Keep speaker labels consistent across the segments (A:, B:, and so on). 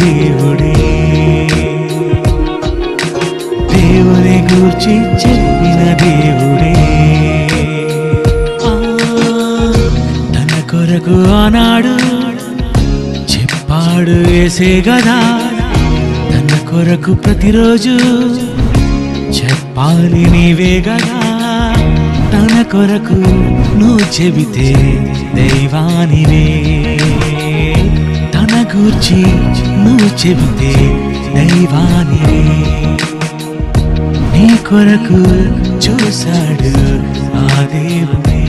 A: దేవుడే దేవుని గూర్చి చెప్పిన దేవుడే తన కొరకు ఆనాడు చెప్పాడు వేసే కదా తన కొరకు ప్రతిరోజు చెప్పాలి నీవే గదా తన కొరకు నువ్వు చెబితే దైవానివే తన గూర్చి నువ్వు చెబితే దైవాని నీ కొరకు చూశాడు ఆ దేవుని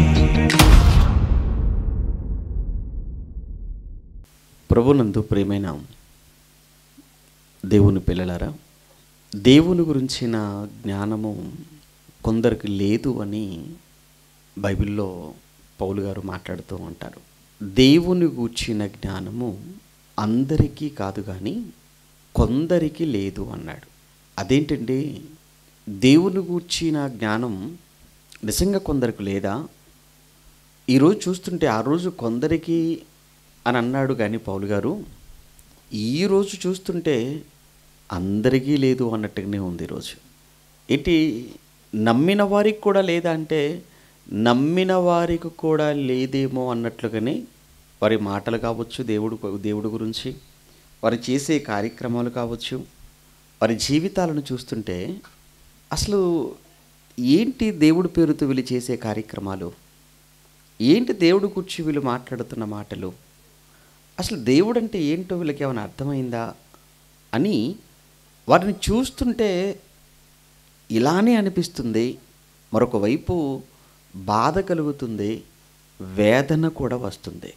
A: ప్రభునందు ప్రేమైన దేవుని పిల్లలారా దేవుని గురించిన జ్ఞానము కొందరికి లేదు అని బైబిల్లో పౌలు గారు మాట్లాడుతూ ఉంటారు దేవుని గూర్చిన జ్ఞానము అందరికీ కాదు కానీ కొందరికి లేదు అన్నాడు అదేంటండి దేవుని గూర్చిన జ్ఞానం నిజంగా కొందరికి లేదా ఈరోజు చూస్తుంటే ఆ రోజు కొందరికి అని అన్నాడు కానీ పౌలు గారు ఈరోజు చూస్తుంటే అందరికీ లేదు అన్నట్టుగానే ఉంది ఈరోజు ఏంటి నమ్మిన వారికి కూడా లేదా అంటే నమ్మిన వారికి కూడా లేదేమో అన్నట్లుగానే వారి మాటలు కావచ్చు దేవుడు దేవుడి గురించి వారు చేసే కార్యక్రమాలు కావచ్చు వారి జీవితాలను చూస్తుంటే అసలు ఏంటి దేవుడి పేరుతో వీళ్ళు చేసే కార్యక్రమాలు ఏంటి దేవుడు కూర్చి వీళ్ళు మాట్లాడుతున్న మాటలు అసలు దేవుడు అంటే ఏంటో వీళ్ళకి ఏమైనా అర్థమైందా అని వారిని చూస్తుంటే ఇలానే అనిపిస్తుంది మరొక వైపు బాధ కలుగుతుంది వేదన కూడా వస్తుంది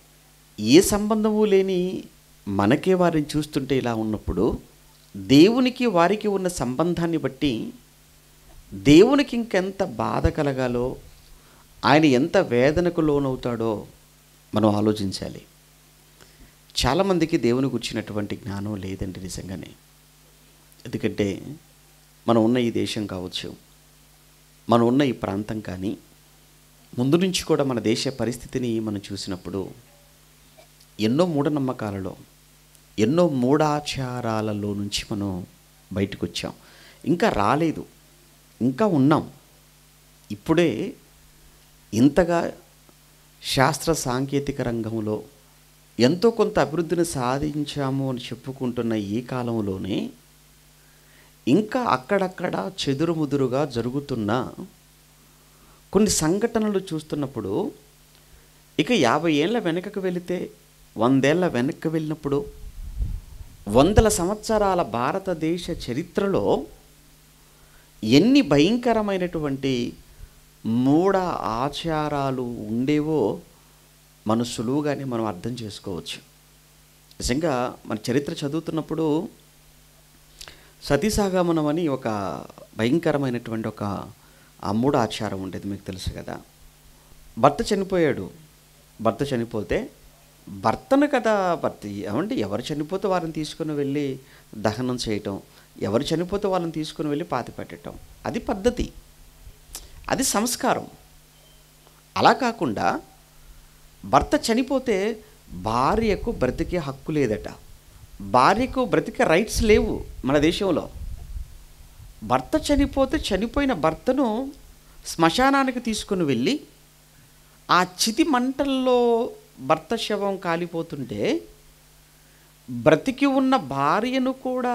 A: ఏ సంబంధము లేని మనకే వారిని చూస్తుంటే ఇలా ఉన్నప్పుడు దేవునికి వారికి ఉన్న సంబంధాన్ని బట్టి దేవునికి ఇంకెంత బాధ కలగాలో ఆయన ఎంత వేదనకు లోనవుతాడో మనం ఆలోచించాలి చాలామందికి దేవుని గుర్చినటువంటి జ్ఞానం లేదండి నిజంగానే ఎందుకంటే మనం ఉన్న ఈ దేశం కావచ్చు మనం ఉన్న ఈ ప్రాంతం కానీ ముందు నుంచి కూడా మన దేశ పరిస్థితిని మనం చూసినప్పుడు ఎన్నో మూఢనమ్మకాలలో ఎన్నో మూఢాచారాలలో నుంచి మనం బయటకు వచ్చాం ఇంకా రాలేదు ఇంకా ఉన్నాం ఇప్పుడే ఇంతగా శాస్త్ర సాంకేతిక రంగంలో ఎంతో కొంత అభివృద్ధిని సాధించాము అని చెప్పుకుంటున్న ఈ కాలంలోనే ఇంకా అక్కడక్కడ చెదురుముదురుగా జరుగుతున్న కొన్ని సంఘటనలు చూస్తున్నప్పుడు ఇక యాభై ఏళ్ళ వెనుకకు వెళితే వందేళ్ల వెనక్కి వెళ్ళినప్పుడు వందల సంవత్సరాల భారతదేశ చరిత్రలో ఎన్ని భయంకరమైనటువంటి మూఢ ఆచారాలు ఉండేవో మన సులువుగానే మనం అర్థం చేసుకోవచ్చు నిజంగా మన చరిత్ర చదువుతున్నప్పుడు సతీసాగమనం అని ఒక భయంకరమైనటువంటి ఒక అమ్ముడు ఆచారం ఉండేది మీకు తెలుసు కదా భర్త చనిపోయాడు భర్త చనిపోతే భర్తను కదా భర్త ఏమంటే ఎవరు చనిపోతే వారిని తీసుకుని వెళ్ళి దహనం చేయటం ఎవరు చనిపోతే వాళ్ళని తీసుకుని వెళ్ళి పాతి పెట్టడం అది పద్ధతి అది సంస్కారం అలా కాకుండా భర్త చనిపోతే భార్యకు బ్రతికే హక్కు లేదట భార్యకు బ్రతికే రైట్స్ లేవు మన దేశంలో భర్త చనిపోతే చనిపోయిన భర్తను శ్మశానానికి తీసుకుని వెళ్ళి ఆ చితి మంటల్లో భర్త శవం కాలిపోతుంటే బ్రతికి ఉన్న భార్యను కూడా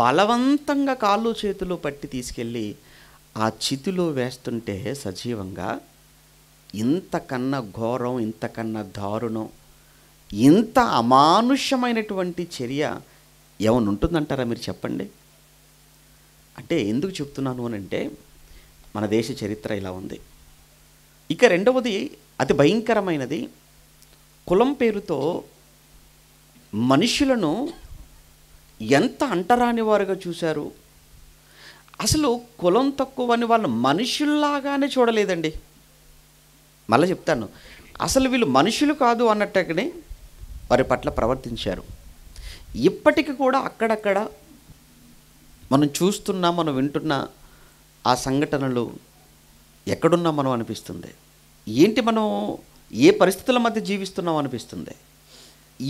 A: బలవంతంగా కాళ్ళు చేతులు పట్టి తీసుకెళ్ళి ఆ చితిలో వేస్తుంటే సజీవంగా ఇంతకన్నా ఘోరం ఇంతకన్నా దారుణం ఇంత అమానుష్యమైనటువంటి చర్య ఏమనుంటుందంటారా మీరు చెప్పండి అంటే ఎందుకు చెప్తున్నాను అని అంటే మన దేశ చరిత్ర ఇలా ఉంది ఇక రెండవది అతి భయంకరమైనది కులం పేరుతో మనుషులను ఎంత అంటరాని వారుగా చూశారు అసలు కులం తక్కువ అని వాళ్ళు మనుషుల్లాగానే చూడలేదండి మళ్ళీ చెప్తాను అసలు వీళ్ళు మనుషులు కాదు అన్నట్టుగానే వారి పట్ల ప్రవర్తించారు ఇప్పటికి కూడా అక్కడక్కడ మనం చూస్తున్నా మనం వింటున్న ఆ సంఘటనలు ఎక్కడున్నా మనం అనిపిస్తుంది ఏంటి మనం ఏ పరిస్థితుల మధ్య జీవిస్తున్నాం అనిపిస్తుంది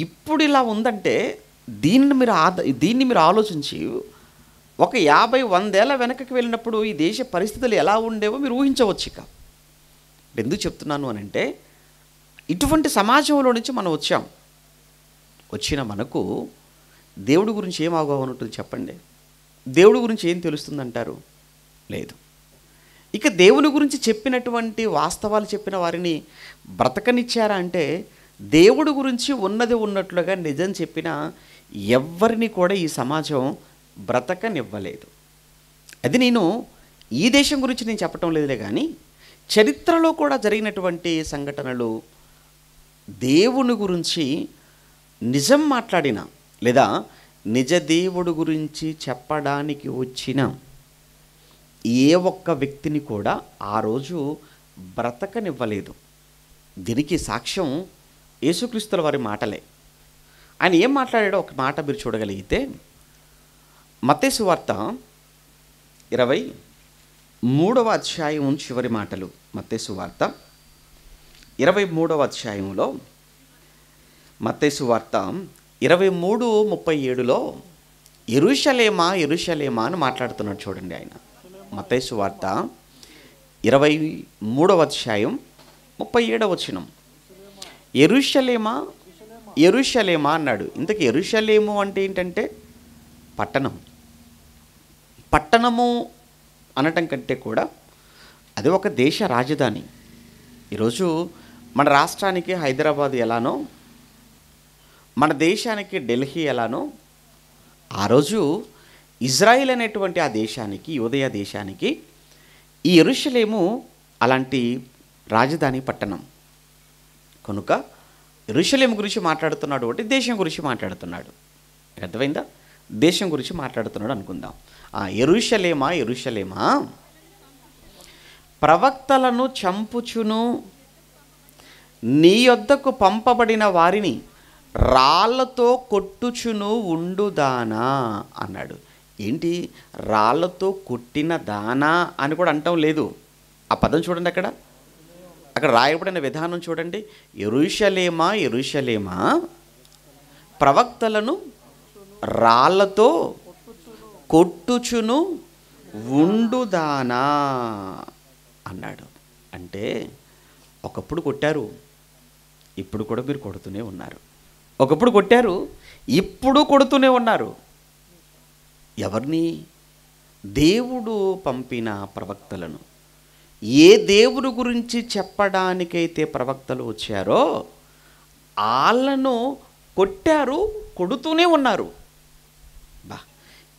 A: ఇప్పుడు ఇలా ఉందంటే దీనిని మీరు ఆద దీన్ని మీరు ఆలోచించి ఒక యాభై వందేళ్ళ వెనకకి వెళ్ళినప్పుడు ఈ దేశ పరిస్థితులు ఎలా ఉండేవో మీరు ఊహించవచ్చు ఇక ఎందుకు చెప్తున్నాను అని అంటే ఇటువంటి సమాజంలో నుంచి మనం వచ్చాం వచ్చిన మనకు దేవుడి గురించి ఏం అవగాహన ఉంటుంది చెప్పండి దేవుడి గురించి ఏం తెలుస్తుందంటారు లేదు ఇక దేవుని గురించి చెప్పినటువంటి వాస్తవాలు చెప్పిన వారిని బ్రతకనిచ్చారా అంటే దేవుడు గురించి ఉన్నది ఉన్నట్లుగా నిజం చెప్పిన ఎవరిని కూడా ఈ సమాజం బ్రతకనివ్వలేదు అది నేను ఈ దేశం గురించి నేను చెప్పటం లేదులే కానీ చరిత్రలో కూడా జరిగినటువంటి సంఘటనలు దేవుని గురించి నిజం మాట్లాడిన లేదా నిజ దేవుడు గురించి చెప్పడానికి వచ్చిన ఏ ఒక్క వ్యక్తిని కూడా ఆ రోజు బ్రతకనివ్వలేదు దీనికి సాక్ష్యం యేసుక్రీస్తుల వారి మాటలే ఆయన ఏం మాట్లాడాడో ఒక మాట మీరు చూడగలిగితే మతేసు వార్త ఇరవై మూడవ అధ్యాయం చివరి మాటలు మత్తేసు వార్త ఇరవై మూడవ అధ్యాయంలో మత్తేసు వార్త ఇరవై మూడు ముప్పై ఏడులో ఎరుషలేమా ఎరుషలేమా అని మాట్లాడుతున్నాడు చూడండి ఆయన మతేసు వార్త ఇరవై మూడవ అధ్యాయం ముప్పై ఏడవ వచనం ఎరుషలేమా ఎరుషలేమా అన్నాడు ఇంతకు ఎరుషలేము అంటే ఏంటంటే పట్టణం పట్టణము అనటం కంటే కూడా అది ఒక దేశ రాజధాని ఈరోజు మన రాష్ట్రానికి హైదరాబాద్ ఎలానో మన దేశానికి ఢిల్లీ ఎలానో ఆ రోజు ఇజ్రాయిల్ అనేటువంటి ఆ దేశానికి ఉదయ దేశానికి ఈ ఎరుషలేము అలాంటి రాజధాని పట్టణం కనుక ఎరుషలేం గురించి మాట్లాడుతున్నాడు అంటే దేశం గురించి మాట్లాడుతున్నాడు అర్థమైందా దేశం గురించి మాట్లాడుతున్నాడు అనుకుందాం ఆ ఎరుషలేమా ఎరుషలేమా ప్రవక్తలను చంపుచును నీ యొద్దకు పంపబడిన వారిని రాళ్లతో కొట్టుచును ఉండుదానా అన్నాడు ఏంటి రాళ్లతో కొట్టిన దానా అని కూడా అంటం లేదు ఆ పదం చూడండి అక్కడ అక్కడ రాయబడిన విధానం చూడండి ఎరుషలేమా ఎరుషలేమా ప్రవక్తలను రాళ్లతో కొట్టుచును ఉండుదానా అన్నాడు అంటే ఒకప్పుడు కొట్టారు ఇప్పుడు కూడా మీరు కొడుతూనే ఉన్నారు ఒకప్పుడు కొట్టారు ఇప్పుడు కొడుతూనే ఉన్నారు ఎవరిని దేవుడు పంపిన ప్రవక్తలను ఏ దేవుడు గురించి చెప్పడానికైతే ప్రవక్తలు వచ్చారో వాళ్ళను కొట్టారు కొడుతూనే ఉన్నారు బా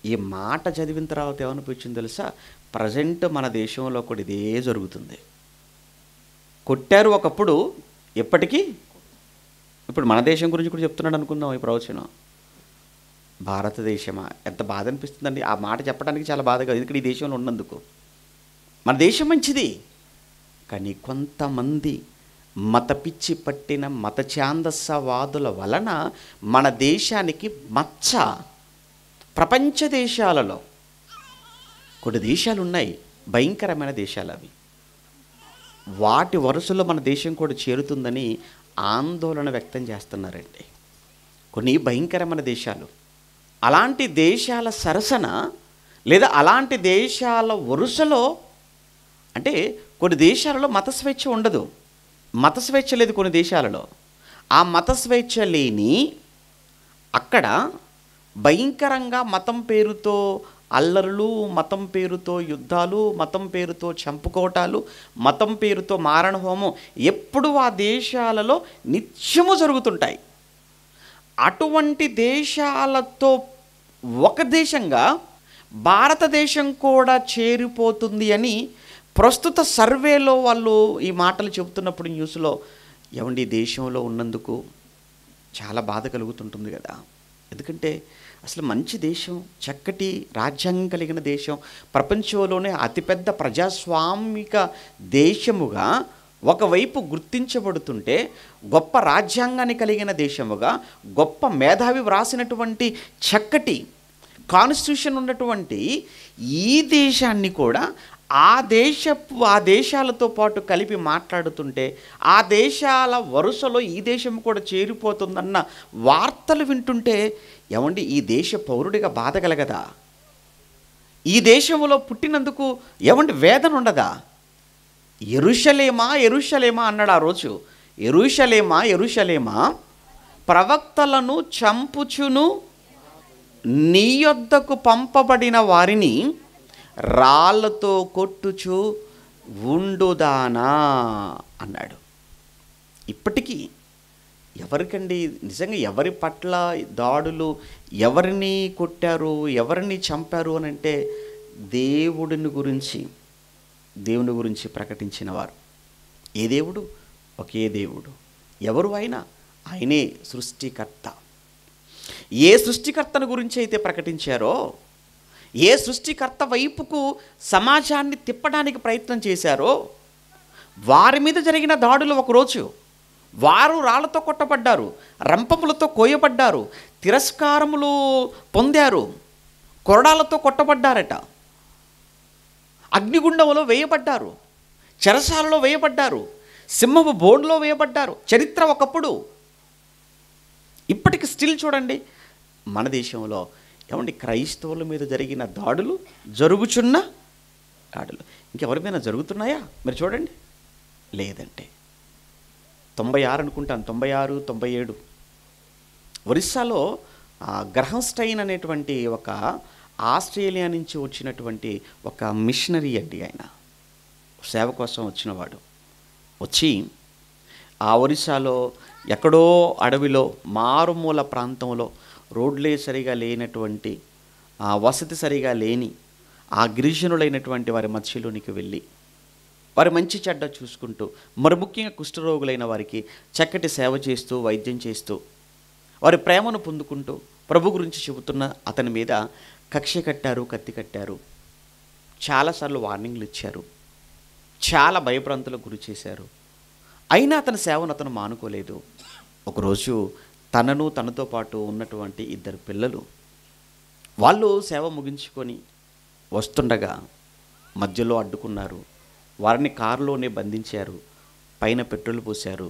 A: ఈ మాట చదివిన తర్వాత ఏమనిపించింది తెలుసా ప్రజెంట్ మన దేశంలో కూడా ఇదే జరుగుతుంది కొట్టారు ఒకప్పుడు ఎప్పటికీ ఇప్పుడు మన దేశం గురించి కూడా చెప్తున్నాడు అనుకుందాం ఈ ప్రవచనం భారతదేశమా ఎంత బాధ అనిపిస్తుందండి ఆ మాట చెప్పడానికి చాలా బాధ కాదు ఎందుకంటే ఈ దేశంలో ఉన్నందుకు మన దేశం మంచిది కానీ కొంతమంది మత పిచ్చి పట్టిన మత ఛాందస్సవాదుల వలన మన దేశానికి మచ్చ ప్రపంచ దేశాలలో కొన్ని దేశాలు ఉన్నాయి భయంకరమైన దేశాలు అవి వాటి వరుసలో మన దేశం కూడా చేరుతుందని ఆందోళన వ్యక్తం చేస్తున్నారండి కొన్ని భయంకరమైన దేశాలు అలాంటి దేశాల సరసన లేదా అలాంటి దేశాల వరుసలో అంటే కొన్ని దేశాలలో మత స్వేచ్ఛ ఉండదు మత స్వేచ్ఛ లేదు కొన్ని దేశాలలో ఆ మత స్వేచ్ఛ లేని అక్కడ భయంకరంగా మతం పేరుతో అల్లర్లు మతం పేరుతో యుద్ధాలు మతం పేరుతో చంపుకోవటాలు మతం పేరుతో మారణ హోమం ఎప్పుడు ఆ దేశాలలో నిత్యము జరుగుతుంటాయి అటువంటి దేశాలతో ఒక దేశంగా భారతదేశం కూడా చేరిపోతుంది అని ప్రస్తుత సర్వేలో వాళ్ళు ఈ మాటలు చెబుతున్నప్పుడు న్యూస్లో ఎవండి దేశంలో ఉన్నందుకు చాలా బాధ కలుగుతుంటుంది కదా ఎందుకంటే అసలు మంచి దేశం చక్కటి రాజ్యాంగం కలిగిన దేశం ప్రపంచంలోనే అతిపెద్ద ప్రజాస్వామిక దేశముగా ఒకవైపు గుర్తించబడుతుంటే గొప్ప రాజ్యాంగాన్ని కలిగిన దేశముగా గొప్ప మేధావి వ్రాసినటువంటి చక్కటి కాన్స్టిట్యూషన్ ఉన్నటువంటి ఈ దేశాన్ని కూడా ఆ దేశ ఆ దేశాలతో పాటు కలిపి మాట్లాడుతుంటే ఆ దేశాల వరుసలో ఈ దేశం కూడా చేరిపోతుందన్న వార్తలు వింటుంటే ఏమండి ఈ దేశ పౌరుడిగా బాధ కలగదా ఈ దేశంలో పుట్టినందుకు ఏమండి వేదన ఉండదా ఎరుషలేమా ఎరుషలేమా అన్నాడు ఆ రోజు ఎరుషలేమా ఎరుషలేమా ప్రవక్తలను చంపుచును నీ యొద్దకు పంపబడిన వారిని రాళ్ళతో కొట్టుచు ఉండుదానా అన్నాడు ఇప్పటికీ ఎవరికండి నిజంగా ఎవరి పట్ల దాడులు ఎవరిని కొట్టారు ఎవరిని చంపారు అని అంటే దేవుడిని గురించి దేవుని గురించి ప్రకటించిన వారు ఏ దేవుడు ఒకే దేవుడు ఎవరు అయినా ఆయనే సృష్టికర్త ఏ సృష్టికర్తను గురించి అయితే ప్రకటించారో ఏ సృష్టికర్త వైపుకు సమాజాన్ని తిప్పడానికి ప్రయత్నం చేశారో వారి మీద జరిగిన దాడులు ఒకరోజు వారు రాళ్లతో కొట్టబడ్డారు రంపములతో కోయబడ్డారు తిరస్కారములు పొందారు కొరడాలతో కొట్టబడ్డారట అగ్నిగుండంలో వేయబడ్డారు చెరసాలలో వేయబడ్డారు సింహపు బోన్లో వేయబడ్డారు చరిత్ర ఒకప్పుడు ఇప్పటికి స్టిల్ చూడండి మన దేశంలో ఏమండి క్రైస్తవుల మీద జరిగిన దాడులు జరుగుచున్న దాడులు ఇంకెవరి మీద జరుగుతున్నాయా మీరు చూడండి లేదంటే తొంభై ఆరు అనుకుంటాను తొంభై ఆరు తొంభై ఏడు ఒరిస్సాలో గ్రహంస్టైన్ అనేటువంటి ఒక ఆస్ట్రేలియా నుంచి వచ్చినటువంటి ఒక మిషనరీ అండి ఆయన సేవ కోసం వచ్చినవాడు వచ్చి ఆ ఒరిస్సాలో ఎక్కడో అడవిలో మారుమూల ప్రాంతంలో రోడ్లే సరిగా లేనటువంటి ఆ వసతి సరిగా లేని ఆ గిరిజనులైనటువంటి వారి మధ్యలోనికి వెళ్ళి వారి మంచి చెడ్డ చూసుకుంటూ మరి ముఖ్యంగా కుష్ఠరోగులైన వారికి చక్కటి సేవ చేస్తూ వైద్యం చేస్తూ వారి ప్రేమను పొందుకుంటూ ప్రభు గురించి చెబుతున్న అతని మీద కక్ష కట్టారు కత్తి కట్టారు చాలాసార్లు వార్నింగ్లు ఇచ్చారు చాలా భయప్రాంతులకు గురి చేశారు అయినా అతని సేవను అతను మానుకోలేదు ఒకరోజు తనను తనతో పాటు ఉన్నటువంటి ఇద్దరు పిల్లలు వాళ్ళు సేవ ముగించుకొని వస్తుండగా మధ్యలో అడ్డుకున్నారు వారిని కారులోనే బంధించారు పైన పెట్రోల్ పోశారు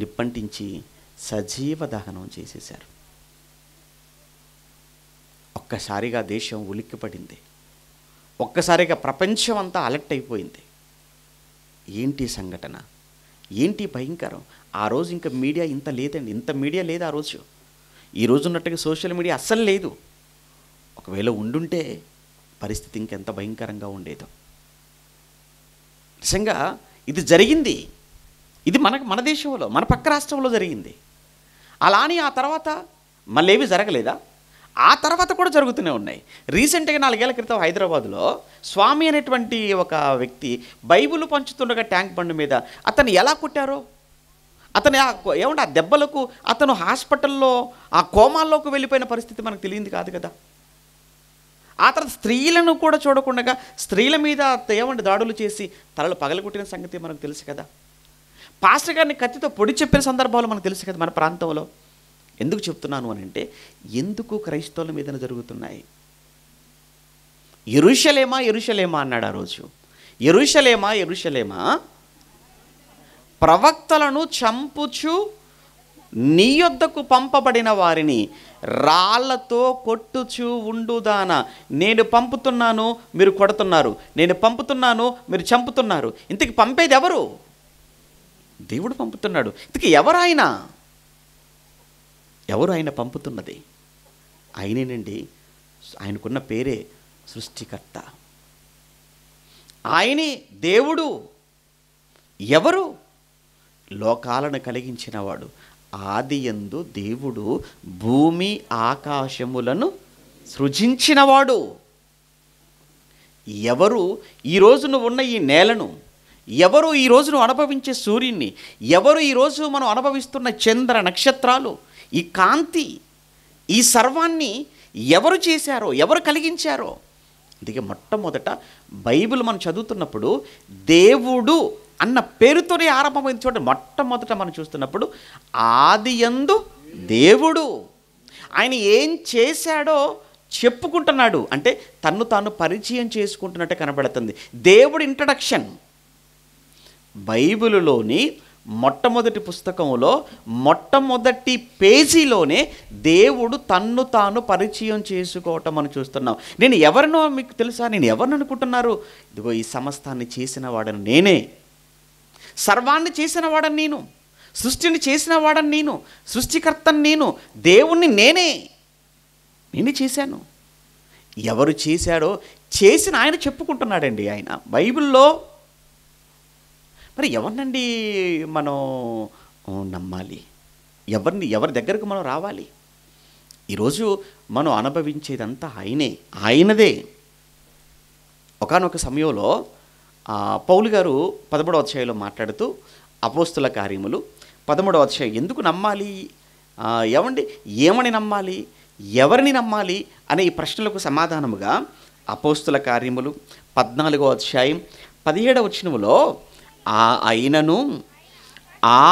A: నిప్పంటించి సజీవ దహనం చేసేశారు ఒక్కసారిగా దేశం ఉలిక్కిపడింది ఒక్కసారిగా ప్రపంచం అంతా అలర్ట్ అయిపోయింది ఏంటి సంఘటన ఏంటి భయంకరం ఆ రోజు ఇంకా మీడియా ఇంత లేదండి ఇంత మీడియా లేదు ఆ రోజు ఈ రోజు ఉన్నట్టుగా సోషల్ మీడియా అస్సలు లేదు ఒకవేళ ఉండుంటే పరిస్థితి ఇంకెంత భయంకరంగా ఉండేదో నిజంగా ఇది జరిగింది ఇది మన మన దేశంలో మన పక్క రాష్ట్రంలో జరిగింది అలా అని ఆ తర్వాత మళ్ళీ ఏమీ జరగలేదా ఆ తర్వాత కూడా జరుగుతూనే ఉన్నాయి రీసెంట్గా నాలుగేళ్ల క్రితం హైదరాబాద్లో స్వామి అనేటువంటి ఒక వ్యక్తి బైబుల్ పంచుతుండగా ట్యాంక్ బండ్ మీద అతను ఎలా కొట్టారో అతను ఏమంటే ఆ దెబ్బలకు అతను హాస్పిటల్లో ఆ కోమాల్లోకి వెళ్ళిపోయిన పరిస్థితి మనకు తెలియదు కాదు కదా ఆ తర్వాత స్త్రీలను కూడా చూడకుండా స్త్రీల మీద ఏమంటే దాడులు చేసి తలలు పగలగొట్టిన సంగతి మనకు తెలుసు కదా పాస్టర్ గారిని కత్తితో పొడి చెప్పిన సందర్భాలు మనకు తెలుసు కదా మన ప్రాంతంలో ఎందుకు చెప్తున్నాను అని అంటే ఎందుకు క్రైస్తవుల మీద జరుగుతున్నాయి ఎరుషలేమా ఎరుషలేమా అన్నాడు ఆ రోజు ఎరుషలేమా ఎరుషలేమా ప్రవక్తలను చంపుచు నీ యొద్దకు పంపబడిన వారిని రాళ్లతో కొట్టుచు ఉండుదాన నేను పంపుతున్నాను మీరు కొడుతున్నారు నేను పంపుతున్నాను మీరు చంపుతున్నారు ఇంతకి పంపేది ఎవరు దేవుడు పంపుతున్నాడు ఇంతకి ఎవరాయినా ఎవరు ఆయన పంపుతున్నది ఆయనేనండి ఆయనకున్న పేరే సృష్టికర్త ఆయనే దేవుడు ఎవరు లోకాలను కలిగించినవాడు ఆది ఎందు దేవుడు భూమి ఆకాశములను సృజించినవాడు ఎవరు ఈరోజు నువ్వు ఉన్న ఈ నేలను ఎవరు ఈరోజు నువ్వు అనుభవించే సూర్యుని ఎవరు ఈరోజు మనం అనుభవిస్తున్న చంద్ర నక్షత్రాలు ఈ కాంతి ఈ సర్వాన్ని ఎవరు చేశారో ఎవరు కలిగించారో అందుకే మొట్టమొదట బైబిల్ మనం చదువుతున్నప్పుడు దేవుడు అన్న పేరుతోనే ఆరంభమైంది చూడండి మొట్టమొదట మనం చూస్తున్నప్పుడు ఆది ఎందు దేవుడు ఆయన ఏం చేశాడో చెప్పుకుంటున్నాడు అంటే తన్ను తాను పరిచయం చేసుకుంటున్నట్టు కనబడుతుంది దేవుడు ఇంట్రడక్షన్ బైబిలులోని మొట్టమొదటి పుస్తకంలో మొట్టమొదటి పేజీలోనే దేవుడు తన్ను తాను పరిచయం చేసుకోవటం మనం చూస్తున్నాం నేను ఎవరినో మీకు తెలుసా నేను ఎవరిని అనుకుంటున్నారు ఇదిగో ఈ సమస్తాన్ని చేసిన వాడని నేనే సర్వాన్ని చేసిన వాడని నేను సృష్టిని చేసిన వాడని నేను సృష్టికర్తని నేను దేవుణ్ణి నేనే నేనే చేశాను ఎవరు చేశాడో చేసిన ఆయన చెప్పుకుంటున్నాడండి ఆయన బైబిల్లో మరి ఎవరినండి మనం నమ్మాలి ఎవరిని ఎవరి దగ్గరకు మనం రావాలి ఈరోజు మనం అనుభవించేదంతా ఆయనే ఆయనదే ఒకనొక సమయంలో పౌలు గారు పదమూడవ అధ్యాయంలో మాట్లాడుతూ అపోస్తుల కార్యములు పదమూడవ అధ్యాయం ఎందుకు నమ్మాలి ఏమండి ఏమని నమ్మాలి ఎవరిని నమ్మాలి అనే ఈ ప్రశ్నలకు సమాధానముగా అపోస్తుల కార్యములు పద్నాలుగో అధ్యాయం పదిహేడవ చినువులో ఆ అయినను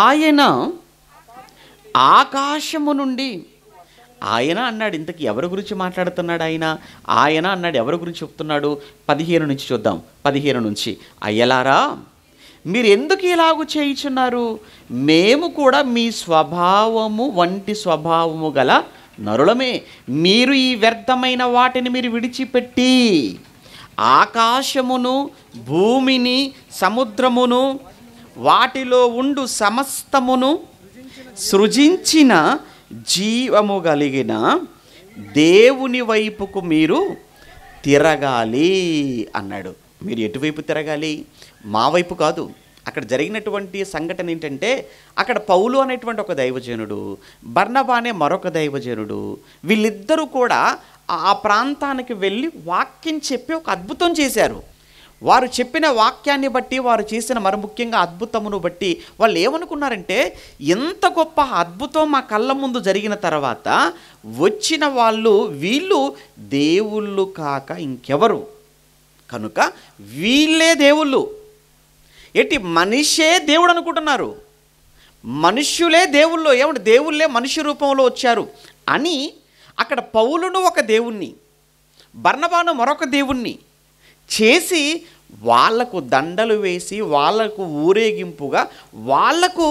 A: ఆయన ఆకాశము నుండి ఆయన అన్నాడు ఇంతకీ ఎవరి గురించి మాట్లాడుతున్నాడు ఆయన ఆయన అన్నాడు ఎవరి గురించి చెప్తున్నాడు పదిహేను నుంచి చూద్దాం పదిహేను నుంచి అయ్యలారా మీరు ఎందుకు ఇలాగు చేయుచున్నారు మేము కూడా మీ స్వభావము వంటి స్వభావము గల నరులమే మీరు ఈ వ్యర్థమైన వాటిని మీరు విడిచిపెట్టి ఆకాశమును భూమిని సముద్రమును వాటిలో ఉండు సమస్తమును సృజించిన జీవము కలిగిన దేవుని వైపుకు మీరు తిరగాలి అన్నాడు మీరు ఎటువైపు తిరగాలి మా వైపు కాదు అక్కడ జరిగినటువంటి సంఘటన ఏంటంటే అక్కడ పౌలు అనేటువంటి ఒక దైవజనుడు బర్ణబా అనే మరొక దైవజనుడు వీళ్ళిద్దరూ కూడా ఆ ప్రాంతానికి వెళ్ళి వాక్యం చెప్పి ఒక అద్భుతం చేశారు వారు చెప్పిన వాక్యాన్ని బట్టి వారు చేసిన మరి ముఖ్యంగా అద్భుతమును బట్టి వాళ్ళు ఏమనుకున్నారంటే ఎంత గొప్ప అద్భుతం మా కళ్ళ ముందు జరిగిన తర్వాత వచ్చిన వాళ్ళు వీళ్ళు దేవుళ్ళు కాక ఇంకెవరు కనుక వీళ్ళే దేవుళ్ళు ఏంటి మనిషే దేవుడు అనుకుంటున్నారు మనుష్యులే దేవుళ్ళు ఏమంటే దేవుళ్ళే మనిషి రూపంలో వచ్చారు అని అక్కడ పౌలును ఒక దేవుణ్ణి బర్ణబాను మరొక దేవుణ్ణి చేసి వాళ్లకు దండలు వేసి వాళ్లకు ఊరేగింపుగా వాళ్లకు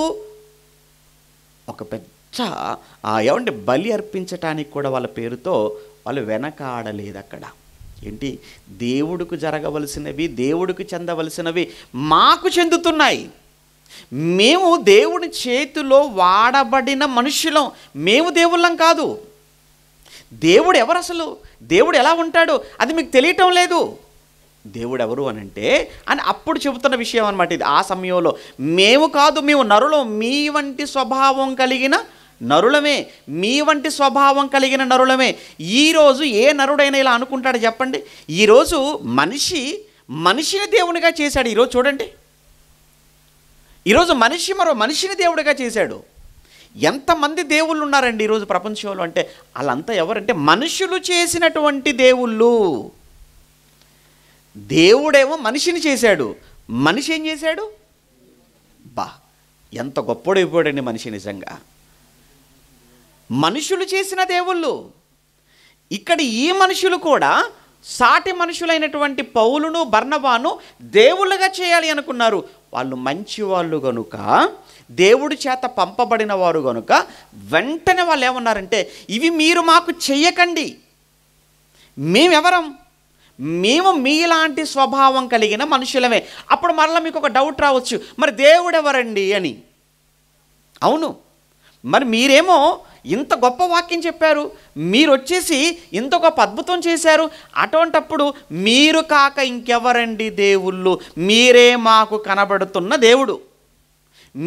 A: ఒక పెద్ద ఏమంటే బలి అర్పించటానికి కూడా వాళ్ళ పేరుతో వాళ్ళు వెనకాడలేదు అక్కడ ఏంటి దేవుడికి జరగవలసినవి దేవుడికి చెందవలసినవి మాకు చెందుతున్నాయి మేము దేవుని చేతిలో వాడబడిన మనుషులం మేము దేవుళ్ళం కాదు దేవుడు ఎవరు అసలు దేవుడు ఎలా ఉంటాడు అది మీకు తెలియటం లేదు దేవుడు ఎవరు అని అంటే అని అప్పుడు చెబుతున్న విషయం అనమాట ఇది ఆ సమయంలో మేము కాదు మేము నరులో మీ వంటి స్వభావం కలిగిన నరులమే మీ వంటి స్వభావం కలిగిన నరులమే ఈరోజు ఏ నరుడైనా ఇలా అనుకుంటాడు చెప్పండి ఈరోజు మనిషి మనిషిని దేవునిగా చేశాడు ఈరోజు చూడండి ఈరోజు మనిషి మరో మనిషిని దేవుడిగా చేశాడు ఎంతమంది దేవుళ్ళు ఉన్నారండి ఈరోజు ప్రపంచంలో అంటే వాళ్ళంతా ఎవరంటే మనుషులు చేసినటువంటి దేవుళ్ళు దేవుడేమో మనిషిని చేశాడు మనిషి ఏం చేశాడు బా ఎంత గొప్పడైపోయాడండి మనిషి నిజంగా మనుషులు చేసిన దేవుళ్ళు ఇక్కడ ఈ మనుషులు కూడా సాటి మనుషులైనటువంటి పౌలును బర్ణవాను దేవుళ్ళుగా చేయాలి అనుకున్నారు వాళ్ళు మంచివాళ్ళు కనుక దేవుడి చేత పంపబడిన వారు కనుక వెంటనే వాళ్ళు ఏమన్నారంటే ఇవి మీరు మాకు చెయ్యకండి మేమెవరం మేము మీలాంటి స్వభావం కలిగిన మనుషులమే అప్పుడు మరలా మీకు ఒక డౌట్ రావచ్చు మరి దేవుడెవరండి అని అవును మరి మీరేమో ఇంత గొప్ప వాక్యం చెప్పారు మీరు వచ్చేసి ఇంత గొప్ప అద్భుతం చేశారు అటువంటప్పుడు మీరు కాక ఇంకెవరండి దేవుళ్ళు మీరే మాకు కనబడుతున్న దేవుడు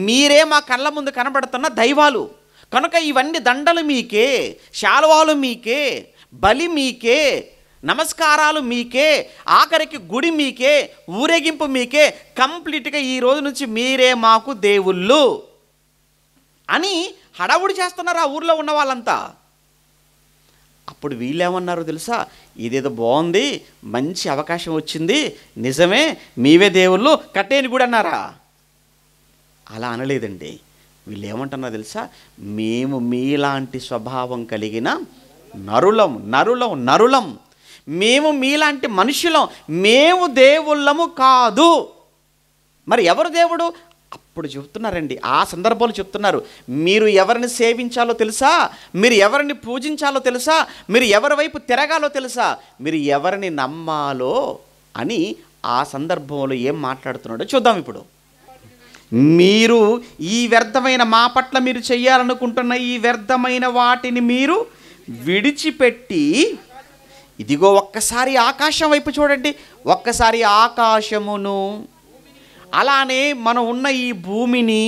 A: మీరే మా కళ్ళ ముందు కనబడుతున్న దైవాలు కనుక ఇవన్నీ దండలు మీకే శాలువాలు మీకే బలి మీకే నమస్కారాలు మీకే ఆఖరికి గుడి మీకే ఊరేగింపు మీకే కంప్లీట్గా ఈ రోజు నుంచి మీరే మాకు దేవుళ్ళు అని హడావుడి చేస్తున్నారు ఆ ఊర్లో ఉన్న వాళ్ళంతా అప్పుడు వీళ్ళేమన్నారు తెలుసా ఇదేదో బాగుంది మంచి అవకాశం వచ్చింది నిజమే మీవే దేవుళ్ళు కట్టేని కూడా అన్నారా అలా అనలేదండి వీళ్ళు ఏమంటున్నారు తెలుసా మేము మీలాంటి స్వభావం కలిగిన నరులం నరులం నరులం మేము మీలాంటి మనుషులం మేము దేవుళ్ళము కాదు మరి ఎవరు దేవుడు ఇప్పుడు చెప్తున్నారండి ఆ సందర్భాలు చెప్తున్నారు మీరు ఎవరిని సేవించాలో తెలుసా మీరు ఎవరిని పూజించాలో తెలుసా మీరు ఎవరి వైపు తిరగాలో తెలుసా మీరు ఎవరిని నమ్మాలో అని ఆ సందర్భంలో ఏం మాట్లాడుతున్నాడో చూద్దాం ఇప్పుడు మీరు ఈ వ్యర్థమైన మా పట్ల మీరు చేయాలనుకుంటున్న ఈ వ్యర్థమైన వాటిని మీరు విడిచిపెట్టి ఇదిగో ఒక్కసారి ఆకాశం వైపు చూడండి ఒక్కసారి ఆకాశమును అలానే మనం ఉన్న ఈ భూమిని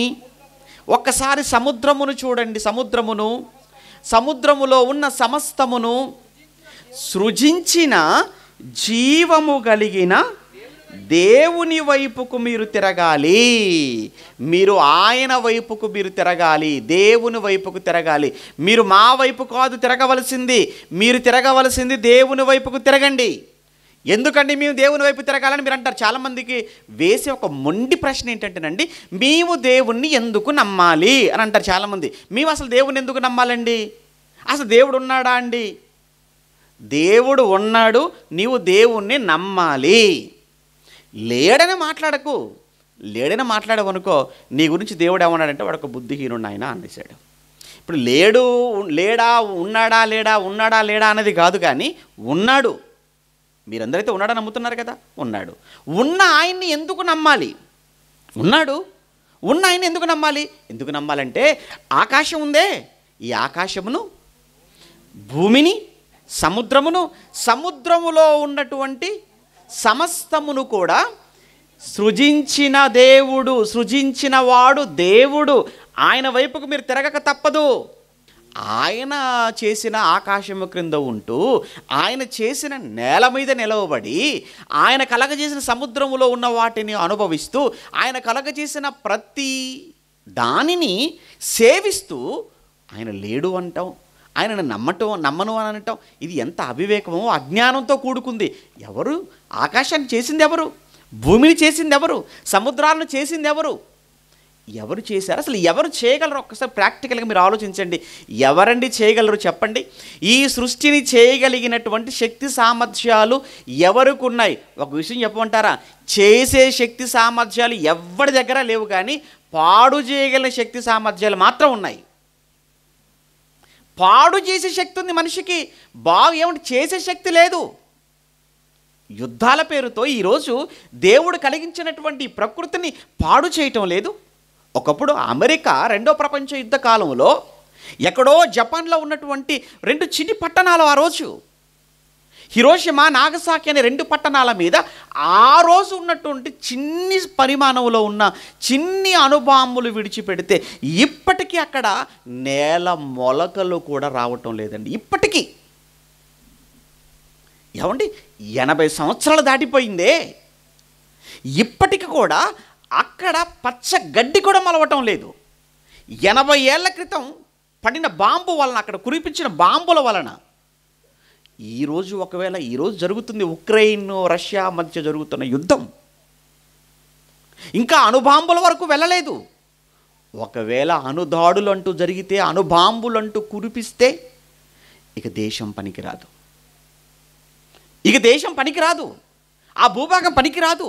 A: ఒక్కసారి సముద్రమును చూడండి సముద్రమును సముద్రములో ఉన్న సమస్తమును సృజించిన జీవము కలిగిన దేవుని వైపుకు మీరు తిరగాలి మీరు ఆయన వైపుకు మీరు తిరగాలి దేవుని వైపుకు తిరగాలి మీరు మా వైపు కాదు తిరగవలసింది మీరు తిరగవలసింది దేవుని వైపుకు తిరగండి ఎందుకండి మేము దేవుని వైపు తిరగాలని మీరు అంటారు చాలామందికి వేసే ఒక మొండి ప్రశ్న ఏంటంటేనండి మేము దేవుణ్ణి ఎందుకు నమ్మాలి అని అంటారు చాలామంది మేము అసలు దేవుని ఎందుకు నమ్మాలండి అసలు దేవుడు ఉన్నాడా అండి దేవుడు ఉన్నాడు నీవు దేవుణ్ణి నమ్మాలి లేడని మాట్లాడకు లేడని మాట్లాడవనుకో నీ గురించి దేవుడు ఏమన్నాడంటే వాడు ఒక బుద్ధిహీనుడు ఆయన అందేశాడు ఇప్పుడు లేడు లేడా ఉన్నాడా లేడా ఉన్నాడా లేడా అనేది కాదు కానీ ఉన్నాడు మీరందరైతే ఉన్నాడని నమ్ముతున్నారు కదా ఉన్నాడు ఉన్న ఆయన్ని ఎందుకు నమ్మాలి ఉన్నాడు ఉన్న ఆయన్ని ఎందుకు నమ్మాలి ఎందుకు నమ్మాలంటే ఆకాశం ఉందే ఈ ఆకాశమును భూమిని సముద్రమును సముద్రములో ఉన్నటువంటి సమస్తమును కూడా సృజించిన దేవుడు సృజించిన వాడు దేవుడు ఆయన వైపుకు మీరు తిరగక తప్పదు ఆయన చేసిన ఆకాశము క్రింద ఉంటూ ఆయన చేసిన నేల మీద నిలవబడి ఆయన కలగజేసిన సముద్రములో ఉన్న వాటిని అనుభవిస్తూ ఆయన కలగజేసిన ప్రతి దానిని సేవిస్తూ ఆయన లేడు అంటాం ఆయనను నమ్మటం నమ్మను అని అనటం ఇది ఎంత అవివేకమో అజ్ఞానంతో కూడుకుంది ఎవరు ఆకాశాన్ని చేసింది ఎవరు భూమిని చేసింది ఎవరు సముద్రాలను చేసింది ఎవరు ఎవరు చేశారు అసలు ఎవరు చేయగలరు ఒక్కసారి ప్రాక్టికల్గా మీరు ఆలోచించండి ఎవరండి చేయగలరు చెప్పండి ఈ సృష్టిని చేయగలిగినటువంటి శక్తి సామర్థ్యాలు ఎవరికి ఉన్నాయి ఒక విషయం చెప్పమంటారా చేసే శక్తి సామర్థ్యాలు ఎవరి దగ్గర లేవు కానీ పాడు చేయగలిగిన శక్తి సామర్థ్యాలు మాత్రం ఉన్నాయి పాడు చేసే శక్తి ఉంది మనిషికి బాగు ఏమంటే చేసే శక్తి లేదు యుద్ధాల పేరుతో ఈరోజు దేవుడు కలిగించినటువంటి ప్రకృతిని పాడు చేయటం లేదు ఒకప్పుడు అమెరికా రెండో ప్రపంచ యుద్ధ కాలంలో ఎక్కడో జపాన్లో ఉన్నటువంటి రెండు చిన్ని పట్టణాలు ఆ రోజు హిరోషిమా నాగసాకి అనే రెండు పట్టణాల మీద ఆ రోజు ఉన్నటువంటి చిన్ని పరిమాణంలో ఉన్న చిన్ని అణుబాంబులు విడిచిపెడితే ఇప్పటికీ అక్కడ నేల మొలకలు కూడా రావటం లేదండి ఇప్పటికీ ఏమండి ఎనభై సంవత్సరాలు దాటిపోయిందే ఇప్పటికి కూడా అక్కడ పచ్చ గడ్డి కూడా మలవటం లేదు ఎనభై ఏళ్ల క్రితం పడిన బాంబు వలన అక్కడ కురిపించిన బాంబుల వలన ఈరోజు ఒకవేళ ఈరోజు జరుగుతుంది ఉక్రెయిన్ రష్యా మధ్య జరుగుతున్న యుద్ధం ఇంకా అణుబాంబుల వరకు వెళ్ళలేదు ఒకవేళ అణుదాడులు అంటూ జరిగితే అణుబాంబులు అంటూ కురిపిస్తే ఇక దేశం పనికిరాదు ఇక దేశం పనికిరాదు ఆ భూభాగం పనికిరాదు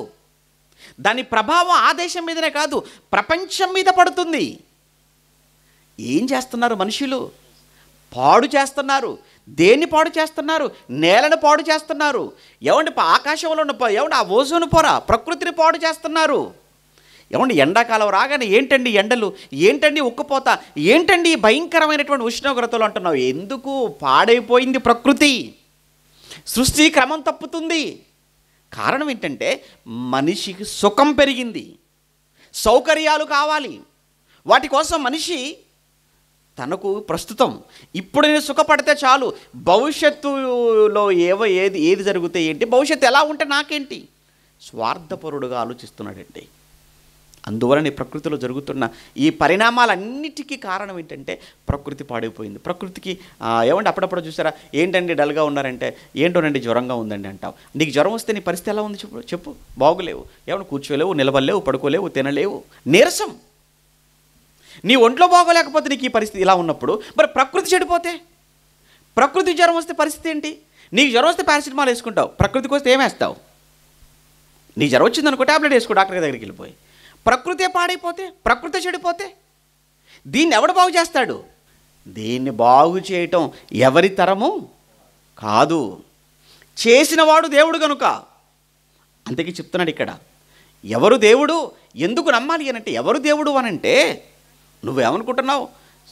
A: దాని ప్రభావం ఆ దేశం మీదనే కాదు ప్రపంచం మీద పడుతుంది ఏం చేస్తున్నారు మనుషులు పాడు చేస్తున్నారు దేన్ని పాడు చేస్తున్నారు నేలను పాడు చేస్తున్నారు ఎవండి ఆకాశంలో ఉన్న ఎవండి ఆ ఓజోను పొర ప్రకృతిని పాడు చేస్తున్నారు ఏమండి ఎండాకాలం రాగానే ఏంటండి ఎండలు ఏంటండి ఉక్కపోత ఏంటండి భయంకరమైనటువంటి ఉష్ణోగ్రతలు అంటున్నావు ఎందుకు పాడైపోయింది ప్రకృతి సృష్టి క్రమం తప్పుతుంది కారణం ఏంటంటే మనిషికి సుఖం పెరిగింది సౌకర్యాలు కావాలి వాటి కోసం మనిషి తనకు ప్రస్తుతం ఇప్పుడు నేను సుఖపడితే చాలు భవిష్యత్తులో ఏవో ఏది ఏది జరిగితే ఏంటి భవిష్యత్తు ఎలా ఉంటే నాకేంటి స్వార్థపరుడుగా ఆలోచిస్తున్నాడండి అందువలన ప్రకృతిలో జరుగుతున్న ఈ పరిణామాలన్నిటికీ కారణం ఏంటంటే ప్రకృతి పాడైపోయింది ప్రకృతికి ఏమంటే అప్పుడప్పుడు చూసారా ఏంటండి డల్గా ఉన్నారంటే ఏంటోనండి జ్వరంగా ఉందండి అంటావు నీకు జ్వరం వస్తే నీ పరిస్థితి ఎలా ఉంది చెప్పు చెప్పు బాగులేవు ఏమన్నా కూర్చోలేవు నిలబడలేవు పడుకోలేవు తినలేవు నీరసం నీ ఒంట్లో బాగోలేకపోతే నీకు ఈ పరిస్థితి ఇలా ఉన్నప్పుడు మరి ప్రకృతి చెడిపోతే ప్రకృతి జ్వరం వస్తే పరిస్థితి ఏంటి నీకు జ్వరం వస్తే పారాసిటమాల్ వేసుకుంటావు ప్రకృతికి వస్తే ఏమేస్తావు నీ జ్వరం వచ్చిందనుకో ట్యాబ్లెట్ వేసుకో డాక్టర్ దగ్గరికి వెళ్ళిపోయి ప్రకృతే పాడైపోతే ప్రకృతి చెడిపోతే దీన్ని ఎవడు బాగు చేస్తాడు దీన్ని బాగు చేయటం ఎవరి తరము కాదు చేసినవాడు దేవుడు కనుక అందుకే చెప్తున్నాడు ఇక్కడ ఎవరు దేవుడు ఎందుకు నమ్మాలి అనంటే ఎవరు దేవుడు అనంటే నువ్వేమనుకుంటున్నావు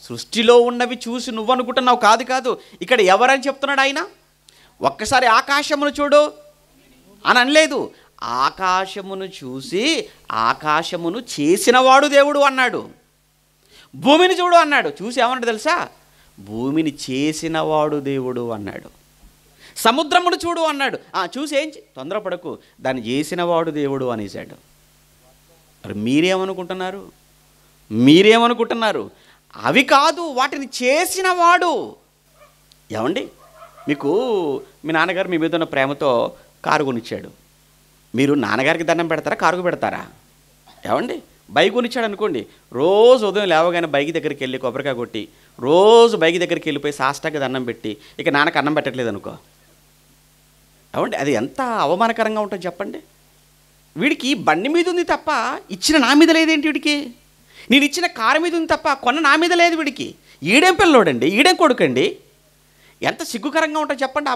A: సృష్టిలో ఉన్నవి చూసి నువ్వు అనుకుంటున్నావు కాదు కాదు ఇక్కడ ఎవరని చెప్తున్నాడు ఆయన ఒక్కసారి ఆకాశమును చూడు అని అనలేదు ఆకాశమును చూసి ఆకాశమును చేసినవాడు దేవుడు అన్నాడు భూమిని చూడు అన్నాడు చూసి ఏమన్నాడు తెలుసా భూమిని చేసినవాడు దేవుడు అన్నాడు సముద్రమును చూడు అన్నాడు చూసి ఏం తొందరపడకు దాన్ని చేసినవాడు దేవుడు అనేసాడు మరి మీరేమనుకుంటున్నారు మీరేమనుకుంటున్నారు అవి కాదు వాటిని చేసినవాడు ఏమండి మీకు మీ నాన్నగారు మీ మీద ఉన్న ప్రేమతో కారు కొనిచ్చాడు మీరు నాన్నగారికి దండం పెడతారా కారుకు పెడతారా ఏమండి బైక్ కొనిచ్చాడు అనుకోండి రోజు ఉదయం లేవగానే బైక్ దగ్గరికి వెళ్ళి కొబ్బరికాయ కొట్టి రోజు బైక్ దగ్గరికి వెళ్ళిపోయి సాష్టాకి దండం పెట్టి ఇక నాన్నకు అన్నం పెట్టట్లేదు అనుకో ఏమండి అది ఎంత అవమానకరంగా ఉంటుంది చెప్పండి వీడికి బండి మీద ఉంది తప్ప ఇచ్చిన నా మీద లేదేంటి వీడికి నేను ఇచ్చిన కారు మీద ఉంది తప్ప కొన్న నా మీద లేదు వీడికి ఈడేం పిల్లోడండి ఈడేం కొడుకండి ఎంత సిగ్గుకరంగా ఉంటుంది చెప్పండి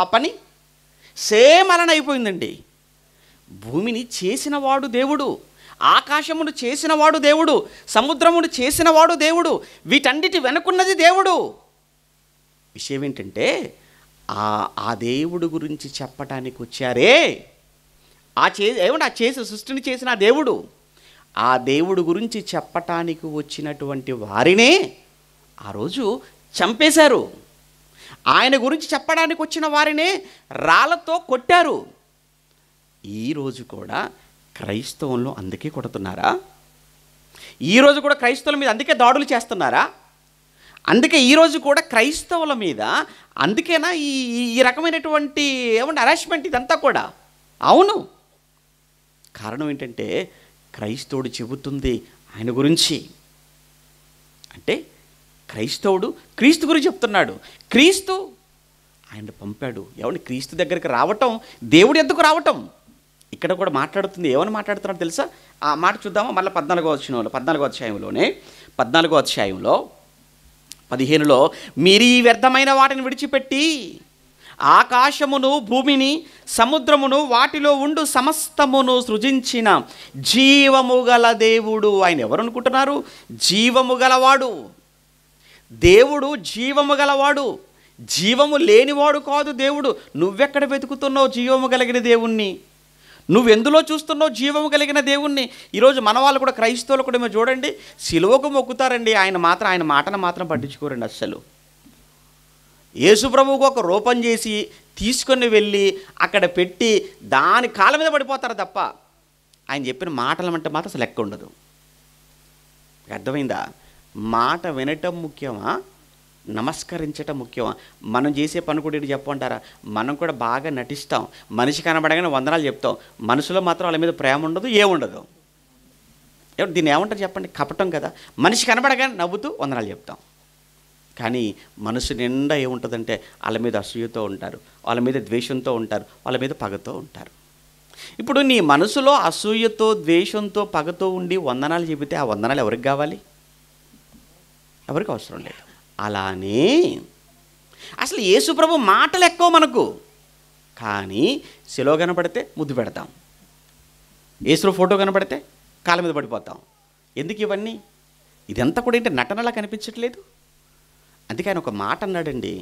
A: ఆ పని సేమ్ అలానే అయిపోయిందండి భూమిని చేసినవాడు దేవుడు ఆకాశమును చేసినవాడు దేవుడు సముద్రమును చేసినవాడు దేవుడు వీటన్నిటి వెనుకున్నది దేవుడు విషయం ఏంటంటే ఆ ఆ దేవుడు గురించి చెప్పటానికి వచ్చారే ఆ చే ఏమంటే ఆ చేసి సృష్టిని చేసిన ఆ దేవుడు ఆ దేవుడు గురించి చెప్పటానికి వచ్చినటువంటి వారినే ఆ రోజు చంపేశారు ఆయన గురించి చెప్పడానికి వచ్చిన వారినే రాళ్ళతో కొట్టారు ఈరోజు కూడా క్రైస్తవంలో అందుకే కొడుతున్నారా ఈరోజు కూడా క్రైస్తవుల మీద అందుకే దాడులు చేస్తున్నారా అందుకే ఈరోజు కూడా క్రైస్తవుల మీద అందుకేనా ఈ ఈ రకమైనటువంటి ఏమంటే అరాచ్మెంట్ ఇదంతా కూడా అవును కారణం ఏంటంటే క్రైస్తవుడు చెబుతుంది ఆయన గురించి అంటే క్రైస్తవుడు క్రీస్తు గురించి చెప్తున్నాడు క్రీస్తు ఆయన పంపాడు ఎవరిని క్రీస్తు దగ్గరికి రావటం దేవుడు ఎందుకు రావటం ఇక్కడ కూడా మాట్లాడుతుంది ఏమని మాట్లాడుతున్నాడు తెలుసా ఆ మాట చూద్దామా మళ్ళీ పద్నాలుగో వాళ్ళు పద్నాలుగో అధ్యాయంలోనే పద్నాలుగో అధ్యాయంలో పదిహేనులో మీరు ఈ వ్యర్థమైన వాటిని విడిచిపెట్టి ఆకాశమును భూమిని సముద్రమును వాటిలో ఉండు సమస్తమును సృజించిన జీవము గల దేవుడు ఆయన ఎవరు అనుకుంటున్నారు జీవము గలవాడు దేవుడు జీవము గలవాడు జీవము లేనివాడు కాదు దేవుడు నువ్వెక్కడ వెతుకుతున్నావు జీవము కలిగిన దేవుణ్ణి నువ్వు ఎందులో చూస్తున్నావు జీవము కలిగిన దేవుణ్ణి ఈరోజు మన వాళ్ళు కూడా క్రైస్తవులు కూడా మేము చూడండి సిలువకు మొక్కుతారండి ఆయన మాత్రం ఆయన మాటను మాత్రం పట్టించుకోరండి అస్సలు ప్రభువుకు ఒక రూపం చేసి తీసుకొని వెళ్ళి అక్కడ పెట్టి దాని కాళ్ళ మీద పడిపోతారు తప్ప ఆయన చెప్పిన మాటలు అంటే మాత్రం అసలు లెక్క ఉండదు అర్థమైందా మాట వినటం ముఖ్యమా నమస్కరించటం ముఖ్యం మనం చేసే పని కూడా ఇటు చెప్పంటారా మనం కూడా బాగా నటిస్తాం మనిషి కనబడగానే వందనాలు చెప్తాం మనసులో మాత్రం వాళ్ళ మీద ప్రేమ ఉండదు ఏముండదు దీన్ని ఏమంటారు చెప్పండి కపటం కదా మనిషి కనబడగానే నవ్వుతూ వందనాలు చెప్తాం కానీ మనసు నిండా ఏముంటుందంటే వాళ్ళ మీద అసూయతో ఉంటారు వాళ్ళ మీద ద్వేషంతో ఉంటారు వాళ్ళ మీద పగతో ఉంటారు ఇప్పుడు నీ మనసులో అసూయతో ద్వేషంతో పగతో ఉండి వందనాలు చెబితే ఆ వందనాలు ఎవరికి కావాలి ఎవరికి అవసరం లేదు అలానే అసలు యేసుప్రభు మాటలు ఎక్కువ మనకు కానీ సెలవు కనపడితే ముద్దు పెడతాం యేసులో ఫోటో కనపడితే కాళ్ళ మీద పడిపోతాం ఎందుకు ఇవన్నీ ఇదంతా కూడా ఏంటి నటనలా కనిపించట్లేదు అందుకే ఆయన ఒక మాట అన్నాడండి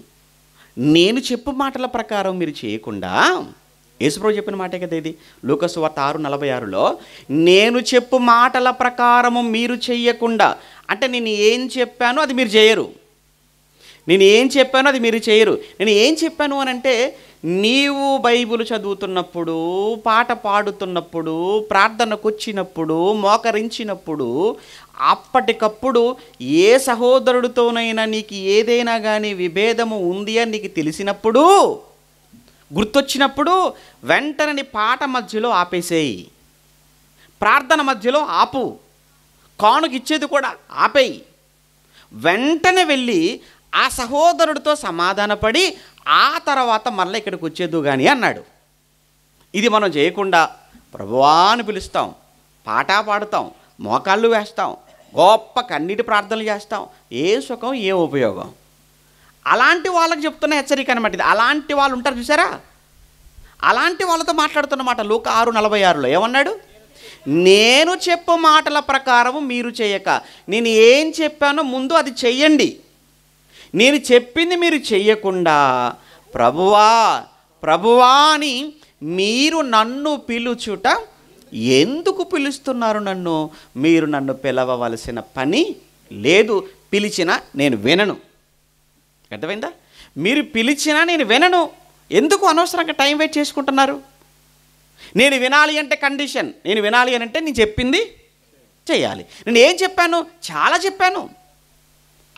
A: నేను చెప్పు మాటల ప్రకారం మీరు చేయకుండా యేసుప్రభు చెప్పిన మాటే కదా ఇది లూకసు వార్త ఆరు నలభై ఆరులో నేను చెప్పు మాటల ప్రకారము మీరు చెయ్యకుండా అంటే నేను ఏం చెప్పానో అది మీరు చేయరు నేను ఏం చెప్పానో అది మీరు చేయరు నేను ఏం చెప్పాను అని అంటే నీవు బైబుల్ చదువుతున్నప్పుడు పాట పాడుతున్నప్పుడు ప్రార్థనకు వచ్చినప్పుడు మోకరించినప్పుడు అప్పటికప్పుడు ఏ సహోదరుడితోనైనా నీకు ఏదైనా కానీ విభేదము ఉంది అని నీకు తెలిసినప్పుడు గుర్తొచ్చినప్పుడు వెంటనే పాట మధ్యలో ఆపేసేయి ప్రార్థన మధ్యలో ఆపు కానుకిచ్చేది కూడా ఆపేయి వెంటనే వెళ్ళి ఆ సహోదరుడితో సమాధానపడి ఆ తర్వాత మళ్ళీ ఇక్కడికి వచ్చేదు కానీ అన్నాడు ఇది మనం చేయకుండా ప్రభువా అని పిలుస్తాం పాటా పాడుతాం మోకాళ్ళు వేస్తాం గొప్ప కన్నీటి ప్రార్థనలు చేస్తాం ఏ సుఖం ఏ ఉపయోగం అలాంటి వాళ్ళకి చెప్తున్న హెచ్చరిక అనమాట ఇది అలాంటి వాళ్ళు ఉంటారు చూసారా అలాంటి వాళ్ళతో మాట్లాడుతున్నమాట లోక ఆరు నలభై ఆరులో ఏమన్నాడు నేను చెప్పు మాటల ప్రకారం మీరు చేయక నేను ఏం చెప్పానో ముందు అది చెయ్యండి నేను చెప్పింది మీరు చెయ్యకుండా ప్రభువా ప్రభువా అని మీరు నన్ను పిలుచుట ఎందుకు పిలుస్తున్నారు నన్ను మీరు నన్ను పిలవవలసిన పని లేదు పిలిచిన నేను వినను అర్థమైందా మీరు పిలిచినా నేను వినను ఎందుకు అనవసరంగా టైం వెయిట్ చేసుకుంటున్నారు నేను వినాలి అంటే కండిషన్ నేను వినాలి అని అంటే నేను చెప్పింది చేయాలి నేను ఏం చెప్పాను చాలా చెప్పాను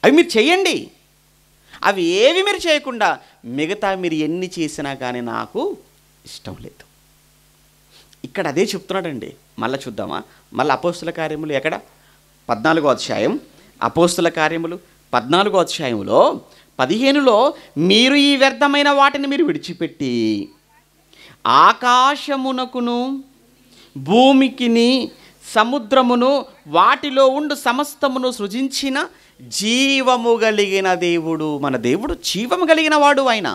A: అవి మీరు చేయండి అవి ఏవి మీరు చేయకుండా మిగతా మీరు ఎన్ని చేసినా కానీ నాకు ఇష్టం లేదు ఇక్కడ అదే చెప్తున్నాడండి మళ్ళీ చూద్దామా మళ్ళీ అపోస్తుల కార్యములు ఎక్కడ పద్నాలుగో అధ్యాయం అపోస్తుల కార్యములు పద్నాలుగో అధ్యాయంలో పదిహేనులో మీరు ఈ వ్యర్థమైన వాటిని మీరు విడిచిపెట్టి ఆకాశమునకును భూమికిని సముద్రమును వాటిలో ఉండు సమస్తమును సృజించిన జీవము కలిగిన దేవుడు మన దేవుడు జీవము కలిగిన వాడు ఆయన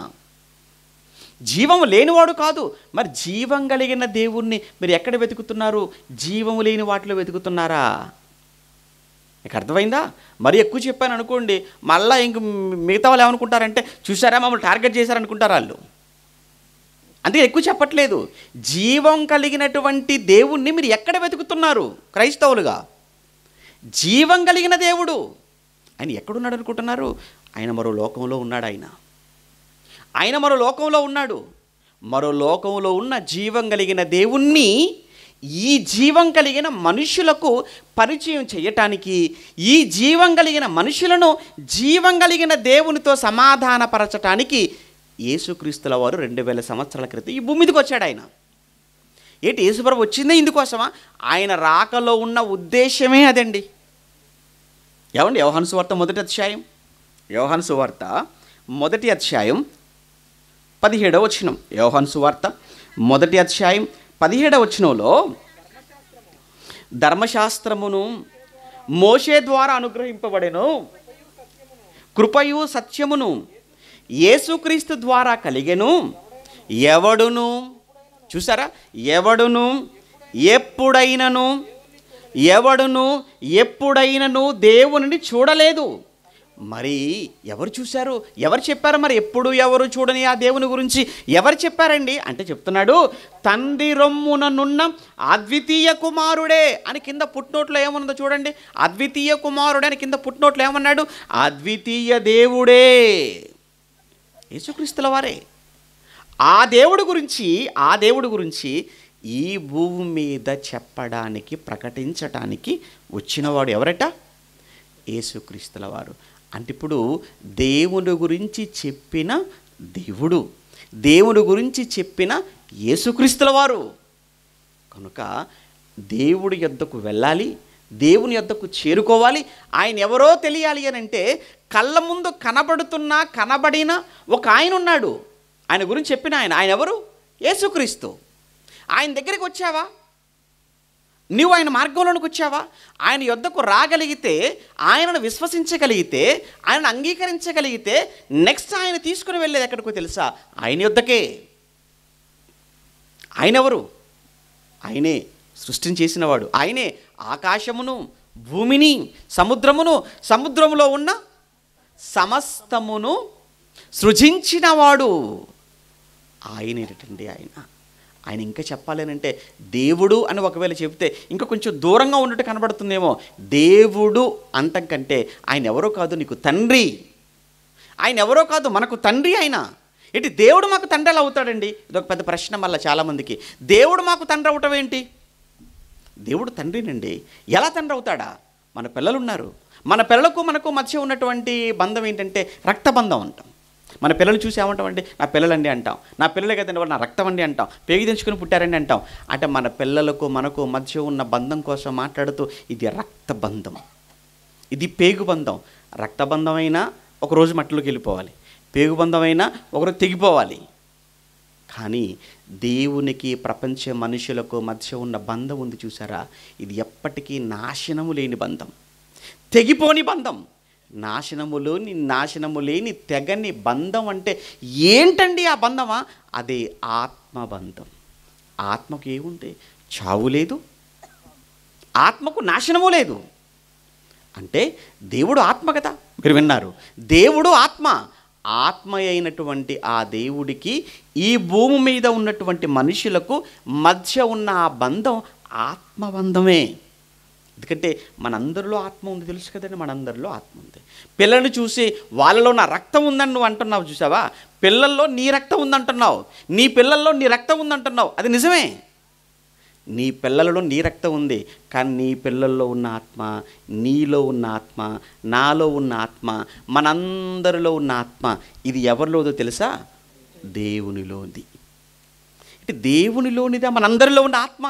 A: జీవము లేనివాడు కాదు మరి జీవం కలిగిన దేవుణ్ణి మీరు ఎక్కడ వెతుకుతున్నారు జీవము లేని వాటిలో వెతుకుతున్నారా మీకు అర్థమైందా మరి ఎక్కువ చెప్పాను అనుకోండి మళ్ళీ ఇంక మిగతా వాళ్ళు ఏమనుకుంటారంటే చూసారా మమ్మల్ని టార్గెట్ చేశారనుకుంటారు వాళ్ళు అందుకే ఎక్కువ చెప్పట్లేదు జీవం కలిగినటువంటి దేవుణ్ణి మీరు ఎక్కడ వెతుకుతున్నారు క్రైస్తవులుగా జీవం కలిగిన దేవుడు ఆయన ఎక్కడున్నాడు అనుకుంటున్నారు ఆయన మరో లోకంలో ఉన్నాడు ఆయన ఆయన మరో లోకంలో ఉన్నాడు మరో లోకంలో ఉన్న జీవం కలిగిన దేవుణ్ణి ఈ జీవం కలిగిన మనుషులకు పరిచయం చేయటానికి ఈ జీవం కలిగిన మనుషులను జీవం కలిగిన దేవునితో సమాధానపరచటానికి యేసుక్రీస్తుల వారు రెండు వేల సంవత్సరాల క్రితం ఈ భూమి మీదకి వచ్చాడు ఆయన ఏంటి యేసుప్రభు వచ్చిందే ఇందుకోసమా ఆయన రాకలో ఉన్న ఉద్దేశమే అదండి ఏమండి యోహాన్సు సువార్త మొదటి అధ్యాయం యోహాను సువార్త మొదటి అధ్యాయం పదిహేడవ వచనం యోహాను సువార్త మొదటి అధ్యాయం పదిహేడవ వచనంలో ధర్మశాస్త్రమును మోషే ద్వారా అనుగ్రహింపబడెను కృపయు సత్యమును యేసుక్రీస్తు ద్వారా కలిగెను ఎవడును చూసారా ఎవడును ఎప్పుడైనను ఎవడును ఎప్పుడైనను దేవుని చూడలేదు మరి ఎవరు చూశారు ఎవరు చెప్పారు మరి ఎప్పుడు ఎవరు చూడని ఆ దేవుని గురించి ఎవరు చెప్పారండి అంటే చెప్తున్నాడు తండ్రి రొమ్ముననున్న అద్వితీయ కుమారుడే అని కింద పుట్టినోట్లో ఏమన్నదో చూడండి అద్వితీయ కుమారుడే అని కింద పుట్టినోట్లో ఏమన్నాడు అద్వితీయ దేవుడే యేసుక్రీస్తుల వారే ఆ దేవుడి గురించి ఆ దేవుడి గురించి ఈ భూమి మీద చెప్పడానికి ప్రకటించటానికి వచ్చినవాడు ఎవరట యేసుక్రీస్తుల వారు అంటే ఇప్పుడు దేవుని గురించి చెప్పిన దేవుడు దేవుని గురించి చెప్పిన యేసుక్రీస్తుల వారు కనుక దేవుడి యొద్దకు వెళ్ళాలి దేవుని యొద్దకు చేరుకోవాలి ఆయన ఎవరో తెలియాలి అని అంటే కళ్ళ ముందు కనబడుతున్నా కనబడిన ఒక ఆయన ఉన్నాడు ఆయన గురించి చెప్పిన ఆయన ఆయన ఎవరు యేసుక్రీస్తు ఆయన దగ్గరికి వచ్చావా నువ్వు ఆయన మార్గంలోనికి వచ్చావా ఆయన యొద్దకు రాగలిగితే ఆయనను విశ్వసించగలిగితే ఆయనను అంగీకరించగలిగితే నెక్స్ట్ ఆయన తీసుకుని వెళ్ళేది ఎక్కడికో తెలుసా ఆయన యొద్దకే ఆయన ఎవరు ఆయనే సృష్టించేసినవాడు ఆయనే ఆకాశమును భూమిని సముద్రమును సముద్రములో ఉన్న సమస్తమును సృజించినవాడు ఆయనేటండి ఆయన ఆయన ఇంకా చెప్పాలేనంటే దేవుడు అని ఒకవేళ చెబితే ఇంకా కొంచెం దూరంగా ఉన్నట్టు కనబడుతుందేమో దేవుడు అంటం కంటే ఆయన ఎవరో కాదు నీకు తండ్రి ఆయన ఎవరో కాదు మనకు తండ్రి ఆయన ఏంటి దేవుడు మాకు తండ్రి ఎలా అవుతాడండి ఇది ఒక పెద్ద ప్రశ్న మళ్ళీ చాలామందికి దేవుడు మాకు తండ్రి అవటం ఏంటి దేవుడు తండ్రినండి ఎలా తండ్రి అవుతాడా మన పిల్లలు ఉన్నారు మన పిల్లలకు మనకు మధ్య ఉన్నటువంటి బంధం ఏంటంటే రక్తబంధం అంటాం మన పిల్లలు చూసి ఏమంటామండి నా పిల్లలండి అంటాం నా పిల్లలే కదండి వాళ్ళు నా రక్తం అండి అంటాం పేగి తెచ్చుకుని పుట్టారండి అంటాం అంటే మన పిల్లలకు మనకు మధ్య ఉన్న బంధం కోసం మాట్లాడుతూ ఇది రక్త బంధం ఇది పేగు బంధం అయినా ఒకరోజు మట్టిలోకి వెళ్ళిపోవాలి అయినా ఒకరు తెగిపోవాలి కానీ దేవునికి ప్రపంచ మనుషులకు మధ్య ఉన్న బంధం ఉంది చూసారా ఇది ఎప్పటికీ నాశనము లేని బంధం తెగిపోని బంధం నాశనములోని నాశనము లేని తెగని బంధం అంటే ఏంటండి ఆ బంధమా అదే ఆత్మబంధం ఆత్మకు ఏముంది చావు లేదు ఆత్మకు నాశనము లేదు అంటే దేవుడు ఆత్మ కదా మీరు విన్నారు దేవుడు ఆత్మ ఆత్మ అయినటువంటి ఆ దేవుడికి ఈ భూమి మీద ఉన్నటువంటి మనుషులకు మధ్య ఉన్న ఆ బంధం ఆత్మబంధమే ఎందుకంటే మనందరిలో ఆత్మ ఉంది తెలుసు కదండి మనందరిలో ఆత్మ ఉంది పిల్లల్ని చూసి వాళ్ళలో నా రక్తం ఉందని నువ్వు అంటున్నావు చూసావా పిల్లల్లో నీ రక్తం ఉందంటున్నావు నీ పిల్లల్లో నీ రక్తం ఉందంటున్నావు అది నిజమే నీ పిల్లలలో నీ రక్తం ఉంది కానీ నీ పిల్లల్లో ఉన్న ఆత్మ నీలో ఉన్న ఆత్మ నాలో ఉన్న ఆత్మ మనందరిలో ఉన్న ఆత్మ ఇది ఎవరిలోదో తెలుసా దేవునిలోది అంటే దేవునిలోనిదా మనందరిలో ఉన్న ఆత్మ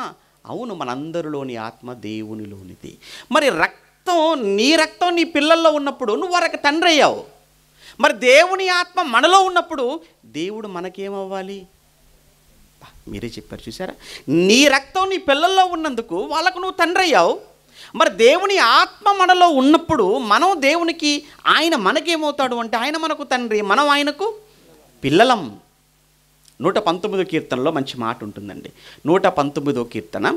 A: అవును మనందరిలోని ఆత్మ దేవునిలోనిది మరి రక్తం నీ రక్తం నీ పిల్లల్లో ఉన్నప్పుడు నువ్వు వారికి తండ్రి అయ్యావు మరి దేవుని ఆత్మ మనలో ఉన్నప్పుడు దేవుడు మనకేమవ్వాలి మీరే చెప్పారు చూసారా నీ రక్తం నీ పిల్లల్లో ఉన్నందుకు వాళ్ళకు నువ్వు తండ్రి అయ్యావు మరి దేవుని ఆత్మ మనలో ఉన్నప్పుడు మనం దేవునికి ఆయన మనకేమవుతాడు అంటే ఆయన మనకు తండ్రి మనం ఆయనకు పిల్లలం నూట పంతొమ్మిదో కీర్తనలో మంచి మాట ఉంటుందండి నూట పంతొమ్మిదో కీర్తన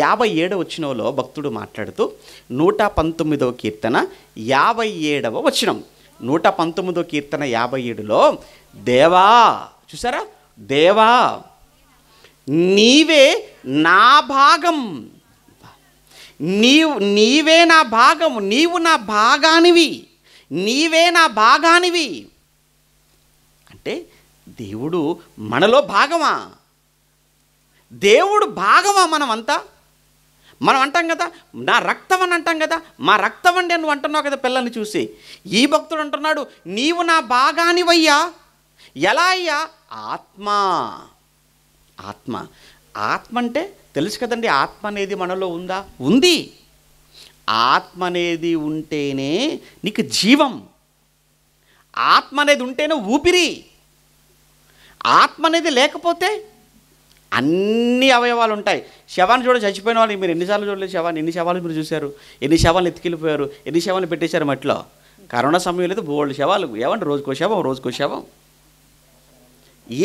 A: యాభై ఏడవ వచ్చినలో భక్తుడు మాట్లాడుతూ నూట పంతొమ్మిదో కీర్తన యాభై ఏడవ వచ్చినం నూట పంతొమ్మిదో కీర్తన యాభై ఏడులో దేవా చూసారా దేవా నీవే నా భాగం నీవు నీవే నా భాగం నీవు నా భాగానివి నీవే నా భాగానివి అంటే దేవుడు మనలో భాగమా దేవుడు భాగమా మనమంతా మనం అంటాం కదా నా రక్తం అని అంటాం కదా మా రక్తం అండి నువ్వు అంటున్నావు కదా పిల్లల్ని చూసి ఈ భక్తుడు అంటున్నాడు నీవు నా భాగానివయ్యా ఎలా అయ్యా ఆత్మ ఆత్మ ఆత్మ అంటే తెలుసు కదండి ఆత్మ అనేది మనలో ఉందా ఉంది ఆత్మ అనేది ఉంటేనే నీకు జీవం ఆత్మ అనేది ఉంటేనే ఊపిరి ఆత్మ అనేది లేకపోతే అన్ని అవయవాలు ఉంటాయి శవాన్ని చూడ చచ్చిపోయిన వాళ్ళు మీరు ఎన్నిసార్లు చూడలేదు శవాన్ని ఎన్ని శవాలు మీరు చూశారు ఎన్ని శవాలు ఎత్తుకెళ్ళిపోయారు ఎన్ని శవాలు పెట్టేశారు మట్లో కరోనా సమయం లేదు బోల్డ్ శవాలు ఏమంటే రోజుకో శవం రోజుకో శవం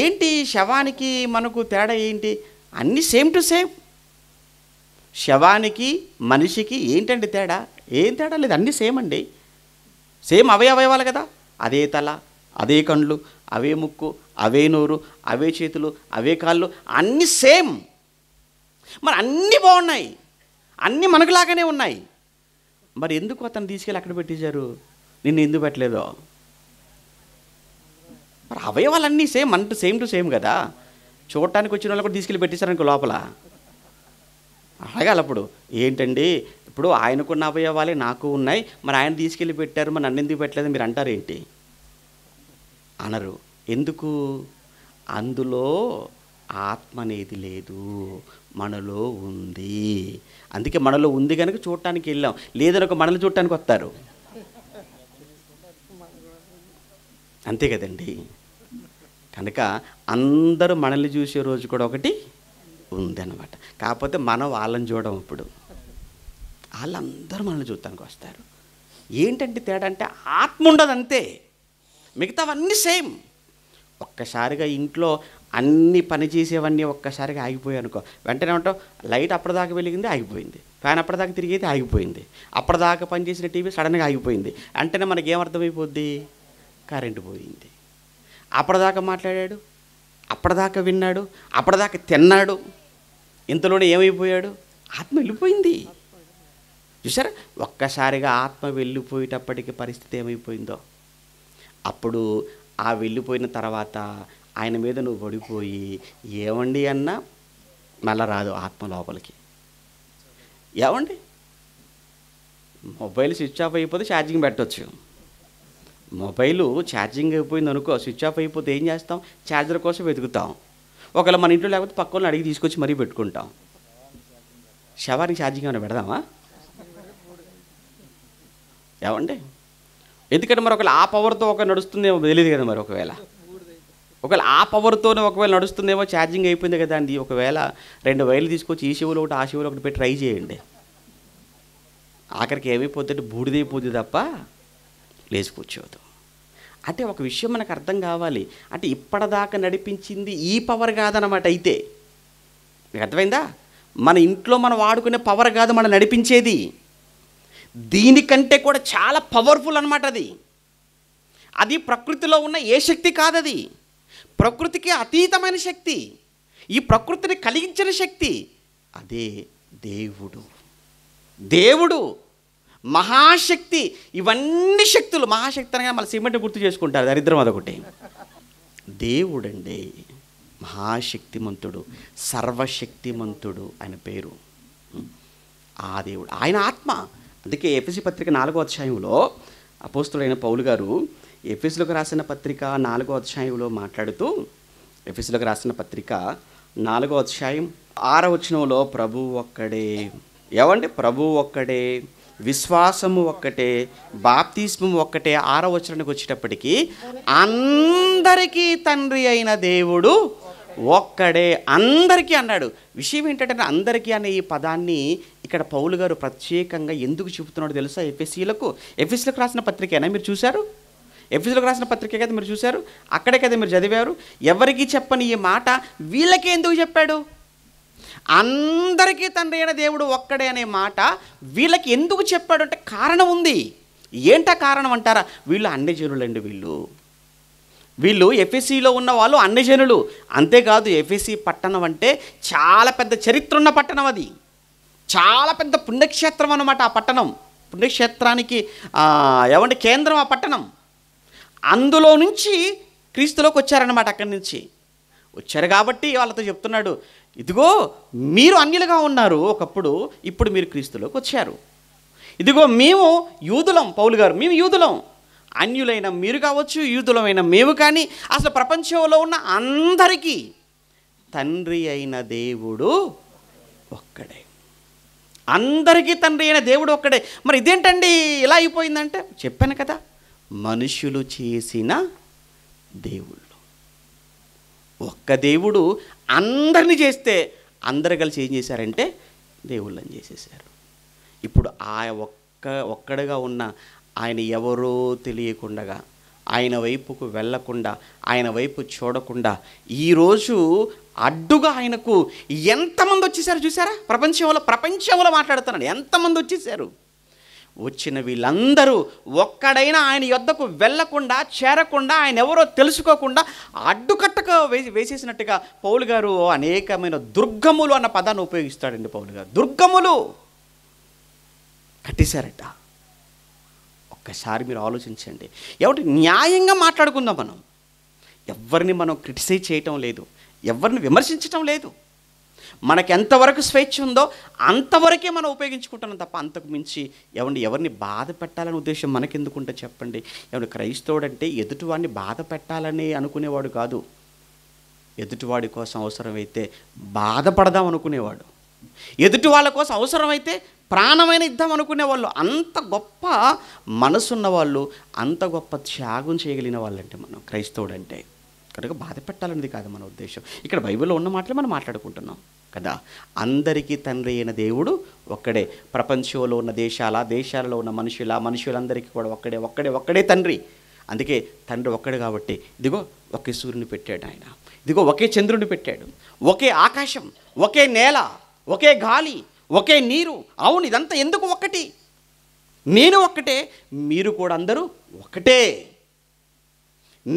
A: ఏంటి శవానికి మనకు తేడా ఏంటి అన్నీ సేమ్ టు సేమ్ శవానికి మనిషికి ఏంటండి తేడా ఏం తేడా లేదు అన్నీ సేమ్ అండి సేమ్ అవయవయవాలు కదా అదే తల అదే కండ్లు అవే ముక్కు అవే నోరు అవే చేతులు అవే కాళ్ళు అన్నీ సేమ్ మరి అన్నీ బాగున్నాయి అన్నీ మనకులాగానే ఉన్నాయి మరి ఎందుకు అతను తీసుకెళ్ళి అక్కడ పెట్టేశారు నిన్ను ఎందుకు పెట్టలేదో మరి అవయవాలన్నీ సేమ్ అంటూ సేమ్ టు సేమ్ కదా చూడటానికి వచ్చిన వాళ్ళు కూడా తీసుకెళ్ళి పెట్టేశారనుకో లోపల అడగాలి అప్పుడు ఏంటండి ఇప్పుడు ఆయనకున్న అవయవాలే నాకు ఉన్నాయి మరి ఆయన తీసుకెళ్ళి పెట్టారు మరి నన్ను ఎందుకు పెట్టలేదు మీరు అంటారు ఏంటి అనరు ఎందుకు అందులో ఆత్మ అనేది లేదు మనలో ఉంది అందుకే మనలో ఉంది కనుక చూడటానికి వెళ్ళాం లేదని ఒక మనల్ని చూడటానికి వస్తారు అంతే కదండి కనుక అందరూ మనల్ని చూసే రోజు కూడా ఒకటి ఉంది అనమాట కాకపోతే మనం వాళ్ళని చూడడం ఇప్పుడు వాళ్ళందరూ మనల్ని చూడటానికి వస్తారు ఏంటంటే తేడా అంటే ఆత్మ ఉండదు అంతే మిగతావన్నీ సేమ్ ఒక్కసారిగా ఇంట్లో అన్ని పని చేసేవన్నీ ఒక్కసారిగా ఆగిపోయాయి అనుకో వెంటనే ఉంటాం లైట్ అప్పటిదాకా వెలిగింది ఆగిపోయింది ఫ్యాన్ అప్పటిదాకా తిరిగేది ఆగిపోయింది అప్పటిదాకా పనిచేసిన టీవీ సడన్గా ఆగిపోయింది వెంటనే మనకి ఏమర్థమైపోద్ది కరెంటు పోయింది అప్పటిదాకా మాట్లాడాడు అప్పటిదాకా విన్నాడు అప్పటిదాకా తిన్నాడు ఇంతలోనే ఏమైపోయాడు ఆత్మ వెళ్ళిపోయింది చూసారా ఒక్కసారిగా ఆత్మ వెళ్ళిపోయేటప్పటికి పరిస్థితి ఏమైపోయిందో అప్పుడు ఆ వెళ్ళిపోయిన తర్వాత ఆయన మీద నువ్వు పడిపోయి ఏమండి అన్నా మళ్ళా రాదు ఆత్మ లోపలికి ఏమండి మొబైల్ స్విచ్ ఆఫ్ అయిపోతే ఛార్జింగ్ పెట్టవచ్చు మొబైలు ఛార్జింగ్ అయిపోయింది అనుకో స్విచ్ ఆఫ్ అయిపోతే ఏం చేస్తాం ఛార్జర్ కోసం వెతుకుతాం ఒకవేళ మన ఇంట్లో లేకపోతే పక్క అడిగి తీసుకొచ్చి మరీ పెట్టుకుంటాం శవానికి ఛార్జింగ్ ఏమైనా పెడదామా ఏమండి ఎందుకంటే మరి ఒకవేళ ఆ పవర్తో ఒక నడుస్తుందేమో తెలియదు కదా మరి ఒకవేళ ఒకవేళ ఆ పవర్తోనే ఒకవేళ నడుస్తుందేమో ఛార్జింగ్ అయిపోయింది కదా అండి ఒకవేళ రెండు వైర్లు తీసుకొచ్చి ఈ శివులు ఒకటి ఆ శివులు ఒకటి పెట్టి ట్రై చేయండి ఆఖరికి ఏమైపోతుంటే బూడిదైపోతుంది తప్ప లేచి కూర్చోదు అంటే ఒక విషయం మనకు అర్థం కావాలి అంటే ఇప్పటిదాకా నడిపించింది ఈ పవర్ కాదనమాట అయితే అర్థమైందా మన ఇంట్లో మనం వాడుకునే పవర్ కాదు మనం నడిపించేది దీనికంటే కూడా చాలా పవర్ఫుల్ అనమాట అది అది ప్రకృతిలో ఉన్న ఏ శక్తి కాదది ప్రకృతికి అతీతమైన శక్తి ఈ ప్రకృతిని కలిగించిన శక్తి అదే దేవుడు దేవుడు మహాశక్తి ఇవన్నీ శక్తులు మహాశక్తి అనగా మళ్ళీ సిమెంట్ గుర్తు చేసుకుంటారు దరిద్రం అదొకటి దేవుడండి మహాశక్తిమంతుడు సర్వశక్తిమంతుడు ఆయన పేరు ఆ దేవుడు ఆయన ఆత్మ అందుకే ఎఫ్ఎస్సి పత్రిక నాలుగో అధ్యాయంలో అపోస్తుడైన పౌలు గారు ఎఫ్ఎస్లకు రాసిన పత్రిక నాలుగో అధ్యాయంలో మాట్లాడుతూ ఎఫ్ఎస్లకు రాసిన పత్రిక నాలుగో అధ్యాయం ఆరో వచనంలో ప్రభు ఒక్కడే ఏమండి ప్రభు ఒక్కడే విశ్వాసము ఒక్కటే బాప్తిస్మం ఒక్కటే ఆరో వచనానికి వచ్చేటప్పటికీ అందరికీ తండ్రి అయిన దేవుడు ఒక్కడే అందరికీ అన్నాడు విషయం ఏంటంటే అందరికీ అనే ఈ పదాన్ని ఇక్కడ పౌలు గారు ప్రత్యేకంగా ఎందుకు చెబుతున్నాడు తెలుసా ఎఫ్ఎస్సీలకు ఎఫ్ఎస్సీలకు రాసిన పత్రికేనా మీరు చూశారు ఎఫ్ఎస్సీలకు రాసిన పత్రికే కదా మీరు చూశారు అక్కడే కదా మీరు చదివారు ఎవరికి చెప్పని ఈ మాట వీళ్ళకే ఎందుకు చెప్పాడు అందరికీ తండ్రి అయిన దేవుడు ఒక్కడే అనే మాట వీళ్ళకి ఎందుకు చెప్పాడు అంటే కారణం ఉంది ఏంట కారణం అంటారా వీళ్ళు అన్ని జనులండి వీళ్ళు వీళ్ళు ఎఫ్ఎస్సిలో ఉన్న వాళ్ళు అన్నజనులు అంతేకాదు ఎఫ్ఎస్సి పట్టణం అంటే చాలా పెద్ద చరిత్ర ఉన్న పట్టణం అది చాలా పెద్ద పుణ్యక్షేత్రం అనమాట ఆ పట్టణం పుణ్యక్షేత్రానికి ఏమంటే కేంద్రం ఆ పట్టణం అందులో నుంచి క్రీస్తులోకి వచ్చారనమాట అక్కడి నుంచి వచ్చారు కాబట్టి వాళ్ళతో చెప్తున్నాడు ఇదిగో మీరు అన్యులుగా ఉన్నారు ఒకప్పుడు ఇప్పుడు మీరు క్రీస్తులోకి వచ్చారు ఇదిగో మేము యూదులం పౌలు గారు మేము యూదులం అన్యులైన మీరు కావచ్చు యూదులమైన మేము కానీ అసలు ప్రపంచంలో ఉన్న అందరికీ తండ్రి అయిన దేవుడు ఒక్కడే అందరికీ తండ్రి అయిన దేవుడు ఒక్కడే మరి ఇదేంటండి ఇలా అయిపోయిందంటే చెప్పాను కదా మనుషులు చేసిన దేవుళ్ళు ఒక్క దేవుడు అందరిని చేస్తే అందరు కలిసి ఏం చేశారంటే దేవుళ్ళని చేసేసారు ఇప్పుడు ఆ ఒక్క ఒక్కడగా ఉన్న ఆయన ఎవరో తెలియకుండగా ఆయన వైపుకు వెళ్లకుండా ఆయన వైపు చూడకుండా ఈరోజు అడ్డుగా ఆయనకు ఎంతమంది వచ్చేసారు చూసారా ప్రపంచంలో ప్రపంచంలో మాట్లాడుతున్నాడు ఎంతమంది వచ్చేసారు వచ్చిన వీళ్ళందరూ ఒక్కడైనా ఆయన యొద్దకు వెళ్లకుండా చేరకుండా ఆయన ఎవరో తెలుసుకోకుండా అడ్డుకట్టగా వేసి వేసేసినట్టుగా పౌలు గారు అనేకమైన దుర్గములు అన్న పదాన్ని ఉపయోగిస్తాడండి పౌలు గారు దుర్గములు కట్టేశారట ఒక్కసారి మీరు ఆలోచించండి ఎవరి న్యాయంగా మాట్లాడుకుందాం మనం ఎవరిని మనం క్రిటిసైజ్ చేయటం లేదు ఎవరిని విమర్శించటం లేదు మనకు ఎంతవరకు స్వేచ్ఛ ఉందో అంతవరకే మనం ఉపయోగించుకుంటున్నాం తప్ప అంతకు మించి ఎవరిని ఎవరిని బాధ పెట్టాలనే ఉద్దేశం మనకెందుకుంటే చెప్పండి ఎవరి క్రైస్తవుడంటే ఎదుటివాడిని బాధ పెట్టాలని అనుకునేవాడు కాదు ఎదుటివాడి కోసం అవసరమైతే బాధపడదాం అనుకునేవాడు ఎదుటి వాళ్ళ కోసం అవసరమైతే ప్రాణమైన యుద్ధం అనుకునే వాళ్ళు అంత గొప్ప మనసున్న వాళ్ళు అంత గొప్ప త్యాగం చేయగలిగిన వాళ్ళంటే మనం అంటే కనుక బాధ పెట్టాలనేది కాదు మన ఉద్దేశం ఇక్కడ బైబిల్లో ఉన్న మాటలు మనం మాట్లాడుకుంటున్నాం కదా అందరికీ తండ్రి అయిన దేవుడు ఒక్కడే ప్రపంచంలో ఉన్న దేశాల దేశాలలో ఉన్న మనుషుల మనుషులందరికీ కూడా ఒక్కడే ఒక్కడే ఒక్కడే తండ్రి అందుకే తండ్రి ఒక్కడు కాబట్టి ఇదిగో ఒకే సూర్యుని పెట్టాడు ఆయన ఇదిగో ఒకే చంద్రుడిని పెట్టాడు ఒకే ఆకాశం ఒకే నేల ఒకే గాలి ఒకే నీరు అవును ఇదంతా ఎందుకు ఒక్కటి నేను ఒక్కటే మీరు కూడా అందరూ ఒక్కటే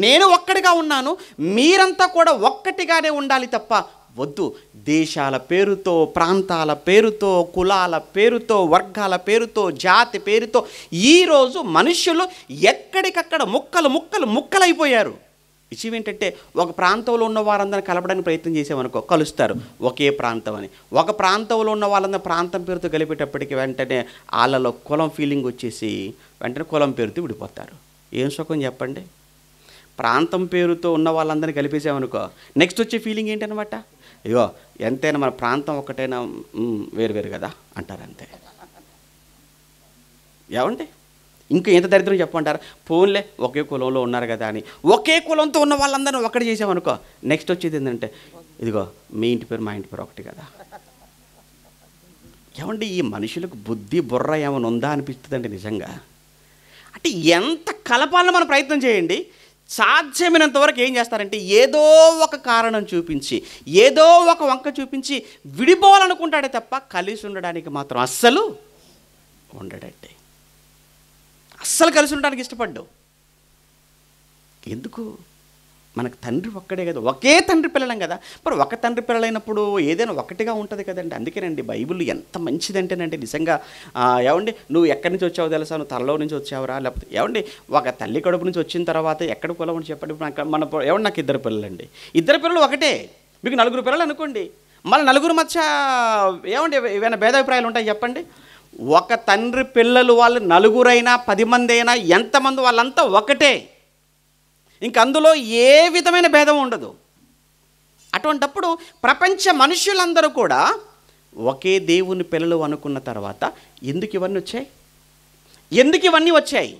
A: నేను ఒక్కడిగా ఉన్నాను మీరంతా కూడా ఒక్కటిగానే ఉండాలి తప్ప వద్దు దేశాల పేరుతో ప్రాంతాల పేరుతో కులాల పేరుతో వర్గాల పేరుతో జాతి పేరుతో ఈరోజు మనుషులు ఎక్కడికక్కడ ముక్కలు ముక్కలు ముక్కలైపోయారు విషయం ఏంటంటే ఒక ప్రాంతంలో ఉన్న వారందరిని కలపడానికి ప్రయత్నం చేసేవనుకో కలుస్తారు ఒకే ప్రాంతం అని ఒక ప్రాంతంలో ఉన్న వాళ్ళందరూ ప్రాంతం పేరుతో కలిపేటప్పటికి వెంటనే వాళ్ళలో కులం ఫీలింగ్ వచ్చేసి వెంటనే కులం పేరుతో విడిపోతారు ఏం సుఖం చెప్పండి ప్రాంతం పేరుతో ఉన్న వాళ్ళందరినీ కలిపేసామనుకో నెక్స్ట్ వచ్చే ఫీలింగ్ ఏంటనమాట అయ్యో ఎంతైనా మన ప్రాంతం ఒకటైనా వేరు వేరు కదా అంటారు అంతే ఏమండి ఇంకా ఎంత దరిద్రం చెప్పమంటారు పోన్లే ఒకే కులంలో ఉన్నారు కదా అని ఒకే కులంతో ఉన్న వాళ్ళందరినీ ఒకటి చేసామనుకో నెక్స్ట్ వచ్చేది ఏంటంటే ఇదిగో మీ ఇంటి పేరు మా ఇంటి పేరు ఒకటి కదా ఏమండి ఈ మనుషులకు బుద్ధి బుర్ర ఏమైనా ఉందా అనిపిస్తుందండి నిజంగా అంటే ఎంత కలపాలని మనం ప్రయత్నం చేయండి సాధ్యమైనంత వరకు ఏం చేస్తారంటే ఏదో ఒక కారణం చూపించి ఏదో ఒక వంక చూపించి విడిపోవాలనుకుంటాడే తప్ప కలిసి ఉండడానికి మాత్రం అస్సలు ఉండడట్టే అస్సలు కలిసి ఉండడానికి ఇష్టపడ్డావు ఎందుకు మనకు తండ్రి ఒక్కడే కదా ఒకే తండ్రి పిల్లలం కదా మరి ఒక తండ్రి పిల్లలైనప్పుడు ఏదైనా ఒకటిగా ఉంటుంది కదండి అందుకేనండి బైబిల్ ఎంత మంచిదంటేనండి నిజంగా ఏమండి నువ్వు ఎక్కడి నుంచి వచ్చావు తెలుసా నువ్వు తలలో నుంచి వచ్చావురా లేకపోతే ఏమండి ఒక తల్లి కడుపు నుంచి వచ్చిన తర్వాత ఎక్కడ కులం అని చెప్పండి మన ఏమండి నాకు ఇద్దరు పిల్లలండి ఇద్దరు పిల్లలు ఒకటే మీకు నలుగురు పిల్లలు అనుకోండి మళ్ళీ నలుగురు మధ్య ఏమండి ఏమైనా భేదాభిప్రాయాలు ఉంటాయి చెప్పండి ఒక తండ్రి పిల్లలు వాళ్ళు నలుగురైనా పది మంది అయినా ఎంతమంది వాళ్ళంతా ఒకటే ఇంక అందులో ఏ విధమైన భేదం ఉండదు అటువంటప్పుడు ప్రపంచ మనుషులందరూ కూడా ఒకే దేవుని పిల్లలు అనుకున్న తర్వాత ఎందుకు ఇవన్నీ వచ్చాయి ఎందుకు ఇవన్నీ వచ్చాయి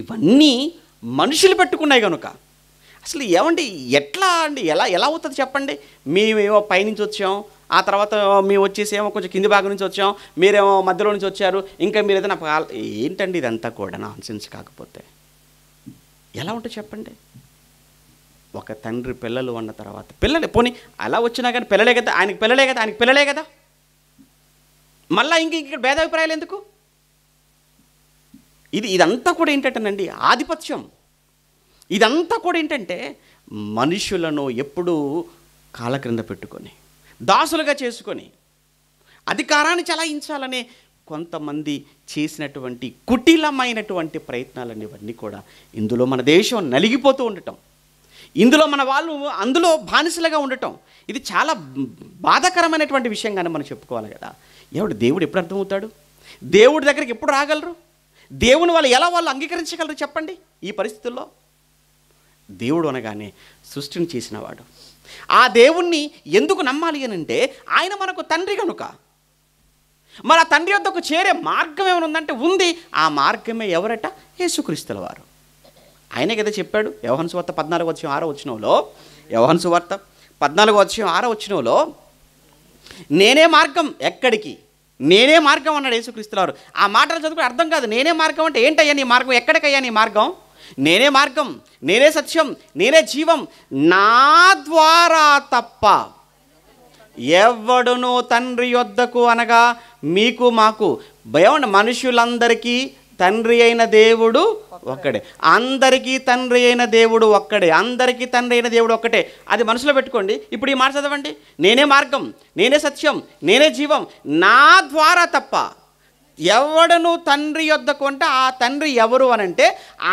A: ఇవన్నీ మనుషులు పెట్టుకున్నాయి కనుక అసలు ఏమండి ఎట్లా అండి ఎలా ఎలా అవుతుంది చెప్పండి మేమేమో పైనుంచి వచ్చాం ఆ తర్వాత మేము వచ్చేసేమో కొంచెం కింది భాగం నుంచి వచ్చాం మీరేమో మధ్యలో నుంచి వచ్చారు ఇంకా మీరు ఏదైనా ఏంటండి ఇదంతా కూడా నాన్సెన్స్ కాకపోతే ఎలా ఉంటుంది చెప్పండి ఒక తండ్రి పిల్లలు అన్న తర్వాత పిల్లలే పోనీ అలా వచ్చినా కానీ పిల్లలే కదా ఆయనకి పిల్లలే కదా ఆయనకి పిల్లలే కదా మళ్ళీ ఇంక ఇక్కడ భేదాభిప్రాయాలు ఎందుకు ఇది ఇదంతా కూడా ఏంటంటేనండి ఆధిపత్యం ఇదంతా కూడా ఏంటంటే మనుషులను ఎప్పుడూ కాల క్రింద పెట్టుకొని దాసులుగా చేసుకొని అధికారాన్ని చలాయించాలనే కొంతమంది చేసినటువంటి కుటిలమైనటువంటి ప్రయత్నాలను ఇవన్నీ కూడా ఇందులో మన దేశం నలిగిపోతూ ఉండటం ఇందులో మన వాళ్ళు అందులో బానిసలుగా ఉండటం ఇది చాలా బాధాకరమైనటువంటి విషయం కానీ మనం చెప్పుకోవాలి కదా ఎవడు దేవుడు ఎప్పుడు అర్థమవుతాడు దేవుడి దగ్గరికి ఎప్పుడు రాగలరు దేవుని వాళ్ళు ఎలా వాళ్ళు అంగీకరించగలరు చెప్పండి ఈ పరిస్థితుల్లో దేవుడు అనగానే సృష్టిని చేసినవాడు ఆ దేవుణ్ణి ఎందుకు నమ్మాలి అని అంటే ఆయన మనకు తండ్రి కనుక మన తండ్రి వద్దకు చేరే మార్గం ఏమైనా ఉందంటే ఉంది ఆ మార్గమే ఎవరట యేసుక్రీస్తుల వారు ఆయనే కదా చెప్పాడు యవహంసు వార్త పద్నాలుగు వచ్చిన ఆరో వచ్చినంలో యవహంసు వార్త పద్నాలుగు వచ్చిన ఆరో వచ్చినంలో నేనే మార్గం ఎక్కడికి నేనే మార్గం అన్నాడు యేసుక్రీస్తుల వారు ఆ మాటలు చదువుకుని అర్థం కాదు నేనే మార్గం అంటే ఏంటయ్యా నీ మార్గం ఎక్కడికయ్యా నీ మార్గం నేనే మార్గం నేనే సత్యం నేనే జీవం నా ద్వారా తప్ప ఎవడును తండ్రి యొద్దకు అనగా మీకు మాకు భయం మనుషులందరికీ తండ్రి అయిన దేవుడు ఒక్కడే అందరికీ తండ్రి అయిన దేవుడు ఒక్కడే అందరికీ తండ్రి అయిన దేవుడు ఒక్కటే అది మనసులో పెట్టుకోండి ఇప్పుడు ఈ మాట చదవండి నేనే మార్గం నేనే సత్యం నేనే జీవం నా ద్వారా తప్ప ఎవడను తండ్రి యొద్దకు అంటే ఆ తండ్రి ఎవరు అనంటే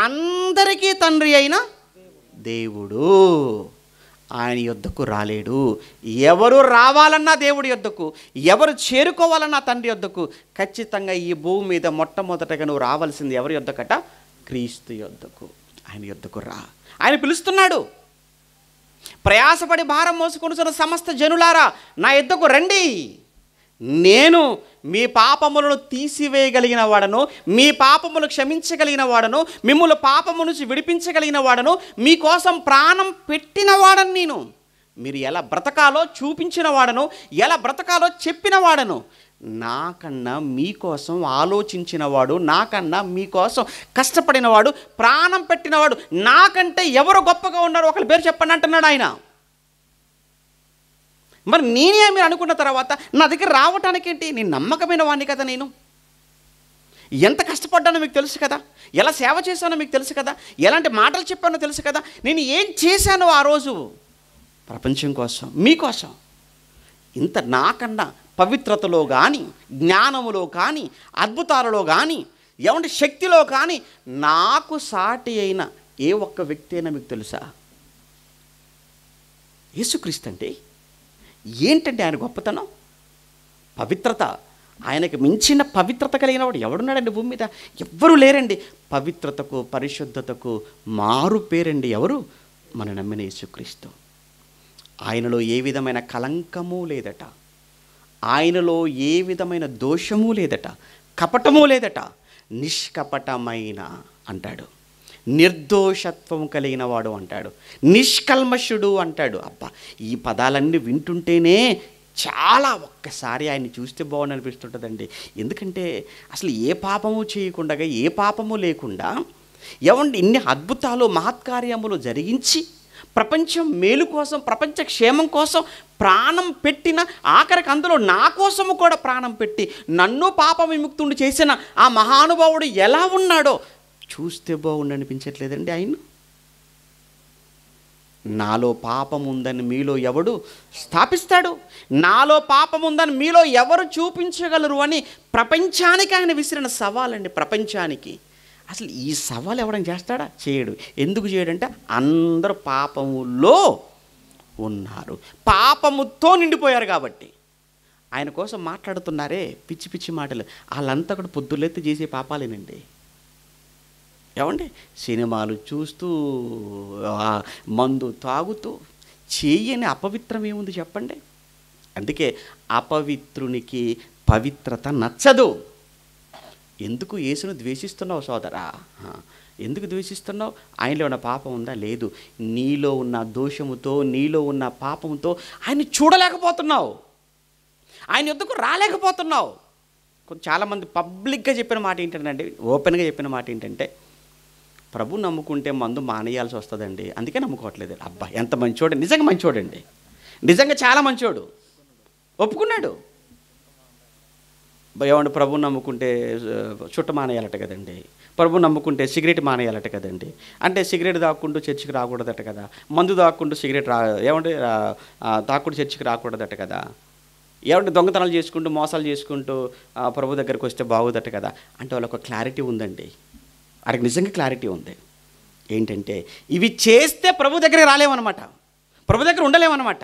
A: అందరికీ తండ్రి అయిన దేవుడు ఆయన యొద్దకు రాలేడు ఎవరు రావాలన్నా దేవుడి యొద్దకు ఎవరు చేరుకోవాలన్నా తండ్రి యొద్దకు ఖచ్చితంగా ఈ భూమి మీద మొట్టమొదటగా నువ్వు రావాల్సింది ఎవరి యొద్దకట క్రీస్తు యొద్దకు ఆయన యొద్దకు రా ఆయన పిలుస్తున్నాడు ప్రయాసపడి భారం మోసుకొని సమస్త జనులారా నా యొద్దకు రండి నేను మీ పాపములను తీసివేయగలిగిన వాడను మీ పాపములు క్షమించగలిగిన వాడను మిమ్మల్ని పాపము నుంచి విడిపించగలిగిన వాడను మీకోసం ప్రాణం పెట్టిన వాడను నేను మీరు ఎలా బ్రతకాలో చూపించిన వాడను ఎలా బ్రతకాలో చెప్పిన వాడను నాకన్నా మీకోసం ఆలోచించినవాడు నాకన్నా మీకోసం కష్టపడినవాడు ప్రాణం పెట్టినవాడు నాకంటే ఎవరు గొప్పగా ఉన్నారో ఒకరి పేరు చెప్పండి అంటున్నాడు ఆయన మరి నేనే మీరు అనుకున్న తర్వాత నా దగ్గర రావటానికి ఏంటి నేను నమ్మకమైన వాడిని కదా నేను ఎంత కష్టపడ్డానో మీకు తెలుసు కదా ఎలా సేవ చేశానో మీకు తెలుసు కదా ఎలాంటి మాటలు చెప్పానో తెలుసు కదా నేను ఏం చేశానో ఆ రోజు ప్రపంచం కోసం మీకోసం ఇంత నాకన్నా పవిత్రతలో కానీ జ్ఞానములో కానీ అద్భుతాలలో కానీ ఎవంటి శక్తిలో కానీ నాకు సాటి అయిన ఏ ఒక్క వ్యక్తి అయినా మీకు తెలుసా యేసుక్రీస్తు అంటే ఏంటంటే ఆయన గొప్పతనం పవిత్రత ఆయనకు మించిన పవిత్రత కలిగిన వాడు ఎవడున్నాడండి భూమి మీద ఎవ్వరూ లేరండి పవిత్రతకు పరిశుద్ధతకు మారు పేరండి ఎవరు మన నమ్మిన యేసుక్రీస్తు ఆయనలో ఏ విధమైన కలంకము లేదట ఆయనలో ఏ విధమైన దోషము లేదట కపటము లేదట నిష్కపటమైన అంటాడు నిర్దోషత్వం కలిగిన వాడు అంటాడు నిష్కల్మషుడు అంటాడు అబ్బా ఈ పదాలన్నీ వింటుంటేనే చాలా ఒక్కసారి ఆయన్ని చూస్తే బాగుననిపిస్తుంటుందండి అనిపిస్తుంటుందండి ఎందుకంటే అసలు ఏ పాపము చేయకుండా ఏ పాపము లేకుండా ఎవండి ఇన్ని అద్భుతాలు మహత్కార్యములు జరిగించి ప్రపంచం మేలు కోసం ప్రపంచ క్షేమం కోసం ప్రాణం పెట్టిన ఆఖరికి అందులో నా కోసము కూడా ప్రాణం పెట్టి నన్ను పాప విముక్తుండి చేసిన ఆ మహానుభావుడు ఎలా ఉన్నాడో చూస్తే బాగుండు అనిపించట్లేదండి ఆయన నాలో పాపం ఉందని మీలో ఎవడు స్థాపిస్తాడు నాలో పాపం ఉందని మీలో ఎవరు చూపించగలరు అని ప్రపంచానికి ఆయన విసిరిన అండి ప్రపంచానికి అసలు ఈ సవాల్ ఎవడని చేస్తాడా చేయడు ఎందుకు చేయడంటే అందరూ పాపములో ఉన్నారు పాపముతో నిండిపోయారు కాబట్టి ఆయన కోసం మాట్లాడుతున్నారే పిచ్చి పిచ్చి మాటలు వాళ్ళంతా కూడా పొద్దులెత్తి చేసే పాపాలేనండి ఏమండి సినిమాలు చూస్తూ మందు తాగుతూ చేయని అపవిత్రం ఏముంది చెప్పండి అందుకే అపవిత్రునికి పవిత్రత నచ్చదు ఎందుకు యేసును ద్వేషిస్తున్నావు సోదరా ఎందుకు ద్వేషిస్తున్నావు ఆయనలో ఉన్న పాపం ఉందా లేదు నీలో ఉన్న దోషముతో నీలో ఉన్న పాపంతో ఆయన చూడలేకపోతున్నావు ఆయన ఎందుకు రాలేకపోతున్నావు చాలామంది పబ్లిక్గా చెప్పిన మాట ఏంటంటే ఓపెన్గా చెప్పిన మాట ఏంటంటే ప్రభు నమ్ముకుంటే మందు మానేయాల్సి వస్తుందండి అందుకే నమ్ముకోవట్లేదు అబ్బా ఎంత మంచోడు నిజంగా మంచోడండి నిజంగా చాలా మంచోడు ఒప్పుకున్నాడు ఏమంటే ప్రభు నమ్ముకుంటే చుట్ట మానేయాలట కదండి ప్రభు నమ్ముకుంటే సిగరెట్ మానేయాలట కదండి అంటే సిగరెట్ దాక్కుంటూ చర్చికి రాకూడదట కదా మందు దాక్కుంటూ సిగరెట్ రా ఏమంటే దాక్కుంటూ చర్చికి రాకూడదట కదా ఏమంటే దొంగతనాలు చేసుకుంటూ మోసాలు చేసుకుంటూ ప్రభు దగ్గరికి వస్తే బాగుదట కదా అంటే వాళ్ళకు ఒక క్లారిటీ ఉందండి అక్కడికి నిజంగా క్లారిటీ ఉంది ఏంటంటే ఇవి చేస్తే ప్రభు దగ్గరికి రాలేమన్నమాట ప్రభు దగ్గర ఉండలేమన్నమాట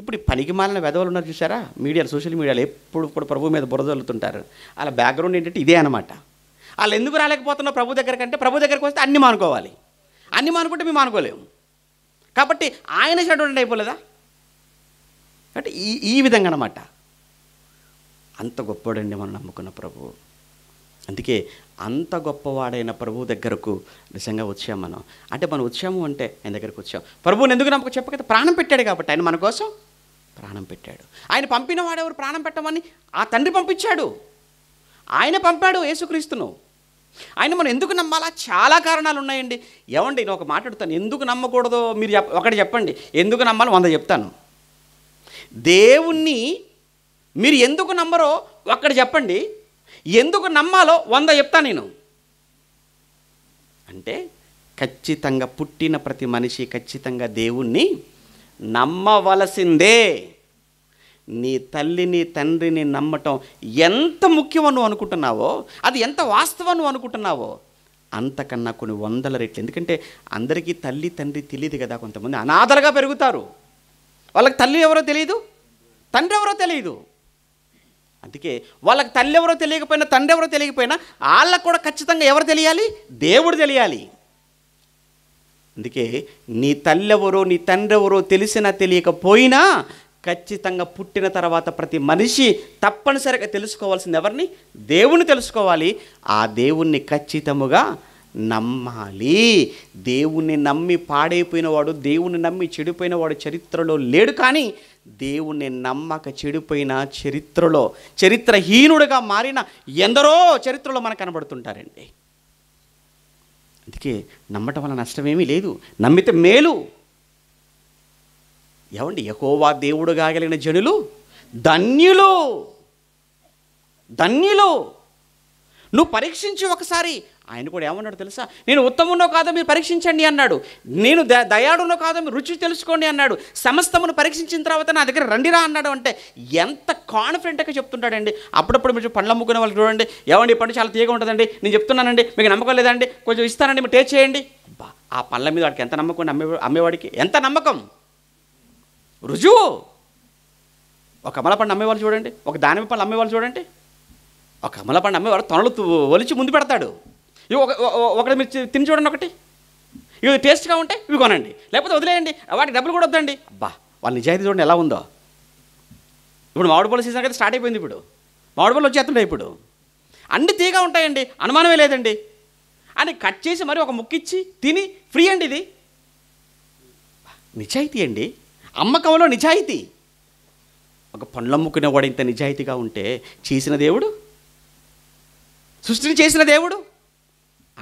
A: ఇప్పుడు పనికి మాలిన వెధవలు ఉన్నారు చూసారా మీడియాలో సోషల్ మీడియాలో ఎప్పుడు ఇప్పుడు ప్రభు మీద బురదలుతుంటారు అలా బ్యాక్గ్రౌండ్ ఏంటంటే ఇదే అనమాట వాళ్ళు ఎందుకు రాలేకపోతున్నారు ప్రభు దగ్గర కంటే ప్రభు దగ్గరికి వస్తే అన్ని మానుకోవాలి అన్ని మానుకుంటే మేము మానుకోలేము కాబట్టి ఆయన చెడు అయిపోలేదా అంటే ఈ ఈ విధంగా అనమాట అంత గొప్పడండి మనం నమ్ముకున్న ప్రభు అందుకే అంత గొప్పవాడైన ప్రభు దగ్గరకు నిజంగా వచ్చాం మనం అంటే మనం వచ్చాము అంటే ఆయన దగ్గరకు వచ్చాం ప్రభువుని ఎందుకు నమ్మకం చెప్పక ప్రాణం పెట్టాడు కాబట్టి ఆయన మన కోసం ప్రాణం పెట్టాడు ఆయన పంపిన వాడెవరు ప్రాణం పెట్టమని ఆ తండ్రి పంపించాడు ఆయన పంపాడు యేసుక్రీస్తును ఆయన మనం ఎందుకు నమ్మాలా చాలా కారణాలు ఉన్నాయండి ఏమండి నేను ఒక మాట్లాడుతాను ఎందుకు నమ్మకూడదో మీరు చెప్ప ఒకటి చెప్పండి ఎందుకు నమ్మాలో వంద చెప్తాను దేవుణ్ణి మీరు ఎందుకు నమ్మరో ఒక్కడ చెప్పండి ఎందుకు నమ్మాలో వంద చెప్తా నేను అంటే ఖచ్చితంగా పుట్టిన ప్రతి మనిషి ఖచ్చితంగా దేవుణ్ణి నమ్మవలసిందే నీ తల్లిని తండ్రిని నమ్మటం ఎంత ముఖ్యం నువ్వు అనుకుంటున్నావో అది ఎంత వాస్తవం నువ్వు అనుకుంటున్నావో అంతకన్నా కొన్ని వందల రెట్లు ఎందుకంటే అందరికీ తల్లి తండ్రి తెలియదు కదా కొంతమంది అనాథలుగా పెరుగుతారు వాళ్ళకి తల్లి ఎవరో తెలియదు తండ్రి ఎవరో తెలియదు అందుకే వాళ్ళకి తల్లి ఎవరో తెలియకపోయినా తండ్రి ఎవరో తెలియకపోయినా వాళ్ళకు కూడా ఖచ్చితంగా ఎవరు తెలియాలి దేవుడు తెలియాలి అందుకే నీ తల్లెవరో నీ తండ్రి ఎవరో తెలిసినా తెలియకపోయినా ఖచ్చితంగా పుట్టిన తర్వాత ప్రతి మనిషి తప్పనిసరిగా తెలుసుకోవాల్సింది ఎవరిని దేవుణ్ణి తెలుసుకోవాలి ఆ దేవుణ్ణి ఖచ్చితముగా నమ్మాలి దేవుణ్ణి నమ్మి పాడైపోయినవాడు దేవుణ్ణి నమ్మి చెడిపోయినవాడు చరిత్రలో లేడు కానీ దేవుణ్ణి నమ్మక చెడిపోయిన చరిత్రలో చరిత్రహీనుడిగా మారిన ఎందరో చరిత్రలో మనకు కనబడుతుంటారండి అందుకే నమ్మటం వల్ల నష్టమేమీ లేదు నమ్మితే మేలు ఏమండి ఎకోవా దేవుడు కాగలిగిన జనులు ధన్యులు ధన్యులు నువ్వు పరీక్షించి ఒకసారి ఆయన కూడా ఏమన్నాడు తెలుసా నేను ఉత్తమంలో కాదో మీరు పరీక్షించండి అన్నాడు నేను ద దయాడునో కాదో మీరు రుచి తెలుసుకోండి అన్నాడు సమస్తమును పరీక్షించిన తర్వాత నా దగ్గర రండిరా అన్నాడు అంటే ఎంత కాన్ఫిడెంట్గా చెప్తుంటాడండి అప్పుడప్పుడు మీరు పండ్లు అమ్ముకునే వాళ్ళు చూడండి ఏమండి పండు చాలా తీయగా ఉంటుందండి నేను చెప్తున్నానండి మీకు నమ్మకం లేదండి కొంచెం ఇస్తానండి మీరు టేస్ట్ చేయండి ఆ పండ్ల మీద వాడికి ఎంత నమ్మకం అమ్మే అమ్మేవాడికి ఎంత నమ్మకం రుజువు ఒక పండు అమ్మేవాళ్ళు చూడండి ఒక దానిమ్మ పండు అమ్మేవాళ్ళు చూడండి ఒక పండు అమ్మేవాడు తొనలు ఒలిచి ముందు పెడతాడు ఇవి ఒక ఒకటి మీరు తిని చూడండి ఒకటి ఇవి టేస్ట్గా ఉంటే ఇవి కొనండి లేకపోతే వదిలేయండి వాటికి డబ్బులు కూడా వద్దండి అబ్బా వాళ్ళ నిజాయితీ చూడండి ఎలా ఉందో ఇప్పుడు మామిడి పళ్ళు సీజన్ అయితే స్టార్ట్ అయిపోయింది ఇప్పుడు మామిడి పళ్ళు వచ్చేస్తుండే ఇప్పుడు అన్ని తీగా ఉంటాయండి అనుమానమే లేదండి అని కట్ చేసి మరి ఒక ముక్కిచ్చి తిని ఫ్రీ అండి ఇది నిజాయితీ అండి అమ్మకంలో నిజాయితీ ఒక పండ్ల పండ్లమ్ముకునేవాడు ఇంత నిజాయితీగా ఉంటే చేసిన దేవుడు సృష్టిని చేసిన దేవుడు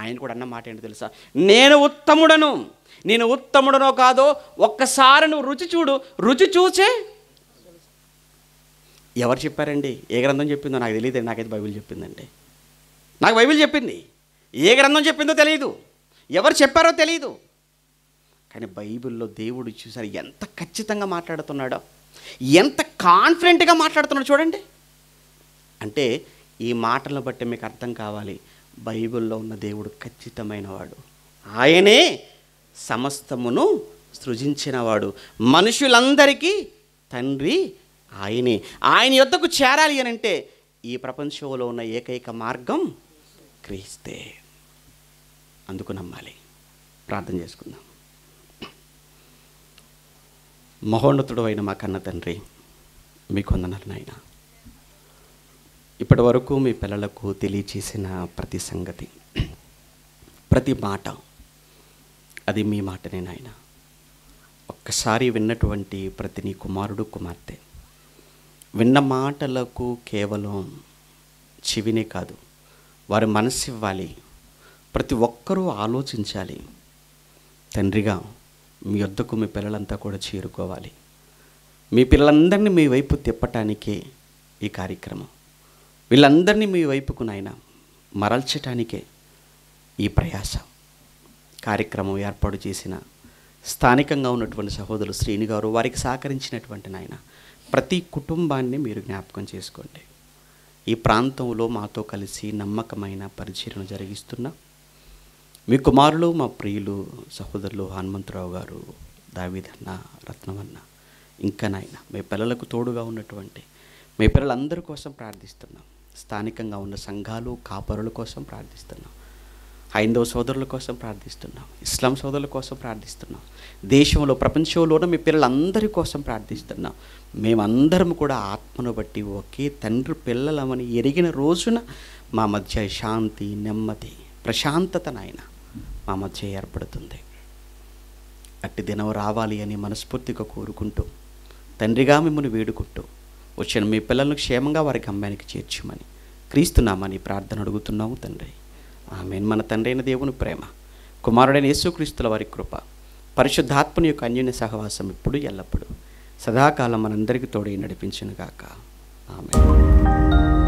A: ఆయన కూడా అన్న మాట ఏంటో తెలుసా నేను ఉత్తముడను నేను ఉత్తముడనో కాదో ఒక్కసారి నువ్వు రుచి చూడు రుచి చూసే ఎవరు చెప్పారండి ఏ గ్రంథం చెప్పిందో నాకు తెలియదు నాకైతే బైబిల్ చెప్పిందండి నాకు బైబిల్ చెప్పింది ఏ గ్రంథం చెప్పిందో తెలియదు ఎవరు చెప్పారో తెలియదు కానీ బైబిల్లో దేవుడు చూసారు ఎంత ఖచ్చితంగా మాట్లాడుతున్నాడో ఎంత కాన్ఫిడెంట్గా మాట్లాడుతున్నాడు చూడండి అంటే ఈ మాటలను బట్టి మీకు అర్థం కావాలి బైబిల్లో ఉన్న దేవుడు ఖచ్చితమైన వాడు ఆయనే సమస్తమును సృజించినవాడు మనుషులందరికీ తండ్రి ఆయనే ఆయన యొద్దకు చేరాలి అని అంటే ఈ ప్రపంచంలో ఉన్న ఏకైక మార్గం క్రీస్తే అందుకు నమ్మాలి ప్రార్థన చేసుకుందాం మహోన్నతుడు అయిన మా కన్న తండ్రి మీకు వందనాలు నాయనా ఇప్పటి వరకు మీ పిల్లలకు తెలియచేసిన ప్రతి సంగతి ప్రతి మాట అది మీ మాటనే నాయన ఒక్కసారి విన్నటువంటి ప్రతి నీ కుమారుడు కుమార్తె విన్న మాటలకు కేవలం చెవినే కాదు వారి మనసు ఇవ్వాలి ప్రతి ఒక్కరూ ఆలోచించాలి తండ్రిగా మీ వద్దకు మీ పిల్లలంతా కూడా చేరుకోవాలి మీ పిల్లలందరినీ మీ వైపు తిప్పటానికే ఈ కార్యక్రమం వీళ్ళందరినీ మీ వైపుకు నాయన మరల్చటానికే ఈ ప్రయాస కార్యక్రమం ఏర్పాటు చేసిన స్థానికంగా ఉన్నటువంటి సహోదరులు శ్రీని గారు వారికి సహకరించినటువంటి నాయన ప్రతి కుటుంబాన్ని మీరు జ్ఞాపకం చేసుకోండి ఈ ప్రాంతంలో మాతో కలిసి నమ్మకమైన పరిచయం జరిగిస్తున్న మీ కుమారులు మా ప్రియులు సహోదరులు హనుమంతరావు గారు దావిదన్న రత్నమన్న ఇంకా నాయన మీ పిల్లలకు తోడుగా ఉన్నటువంటి మీ పిల్లలందరి కోసం ప్రార్థిస్తున్నాం స్థానికంగా ఉన్న సంఘాలు కాపరుల కోసం ప్రార్థిస్తున్నాం హైందవ సోదరుల కోసం ప్రార్థిస్తున్నాం ఇస్లాం సోదరుల కోసం ప్రార్థిస్తున్నాం దేశంలో ప్రపంచంలోనూ మీ పిల్లలందరి కోసం ప్రార్థిస్తున్నాం మేమందరం కూడా ఆత్మను బట్టి ఒకే తండ్రి పిల్లలమని ఎరిగిన రోజున మా మధ్య శాంతి నెమ్మది ప్రశాంతత నాయన మా మధ్య ఏర్పడుతుంది అట్టి దినం రావాలి అని మనస్ఫూర్తిగా కోరుకుంటూ తండ్రిగా మిమ్మల్ని వేడుకుంటూ వచ్చిన మీ పిల్లలను క్షేమంగా వారి గమ్యానికి చేర్చమని క్రీస్తున్నామని ప్రార్థన అడుగుతున్నాము తండ్రి ఆమె మన తండ్రి అయిన దేవుని ప్రేమ కుమారుడైన యేసుక్రీస్తుల వారి కృప పరిశుద్ధాత్మని యొక్క అన్యోన్య సహవాసం ఇప్పుడు ఎల్లప్పుడూ సదాకాలం మనందరికీ తోడే నడిపించిన గాక ఆమె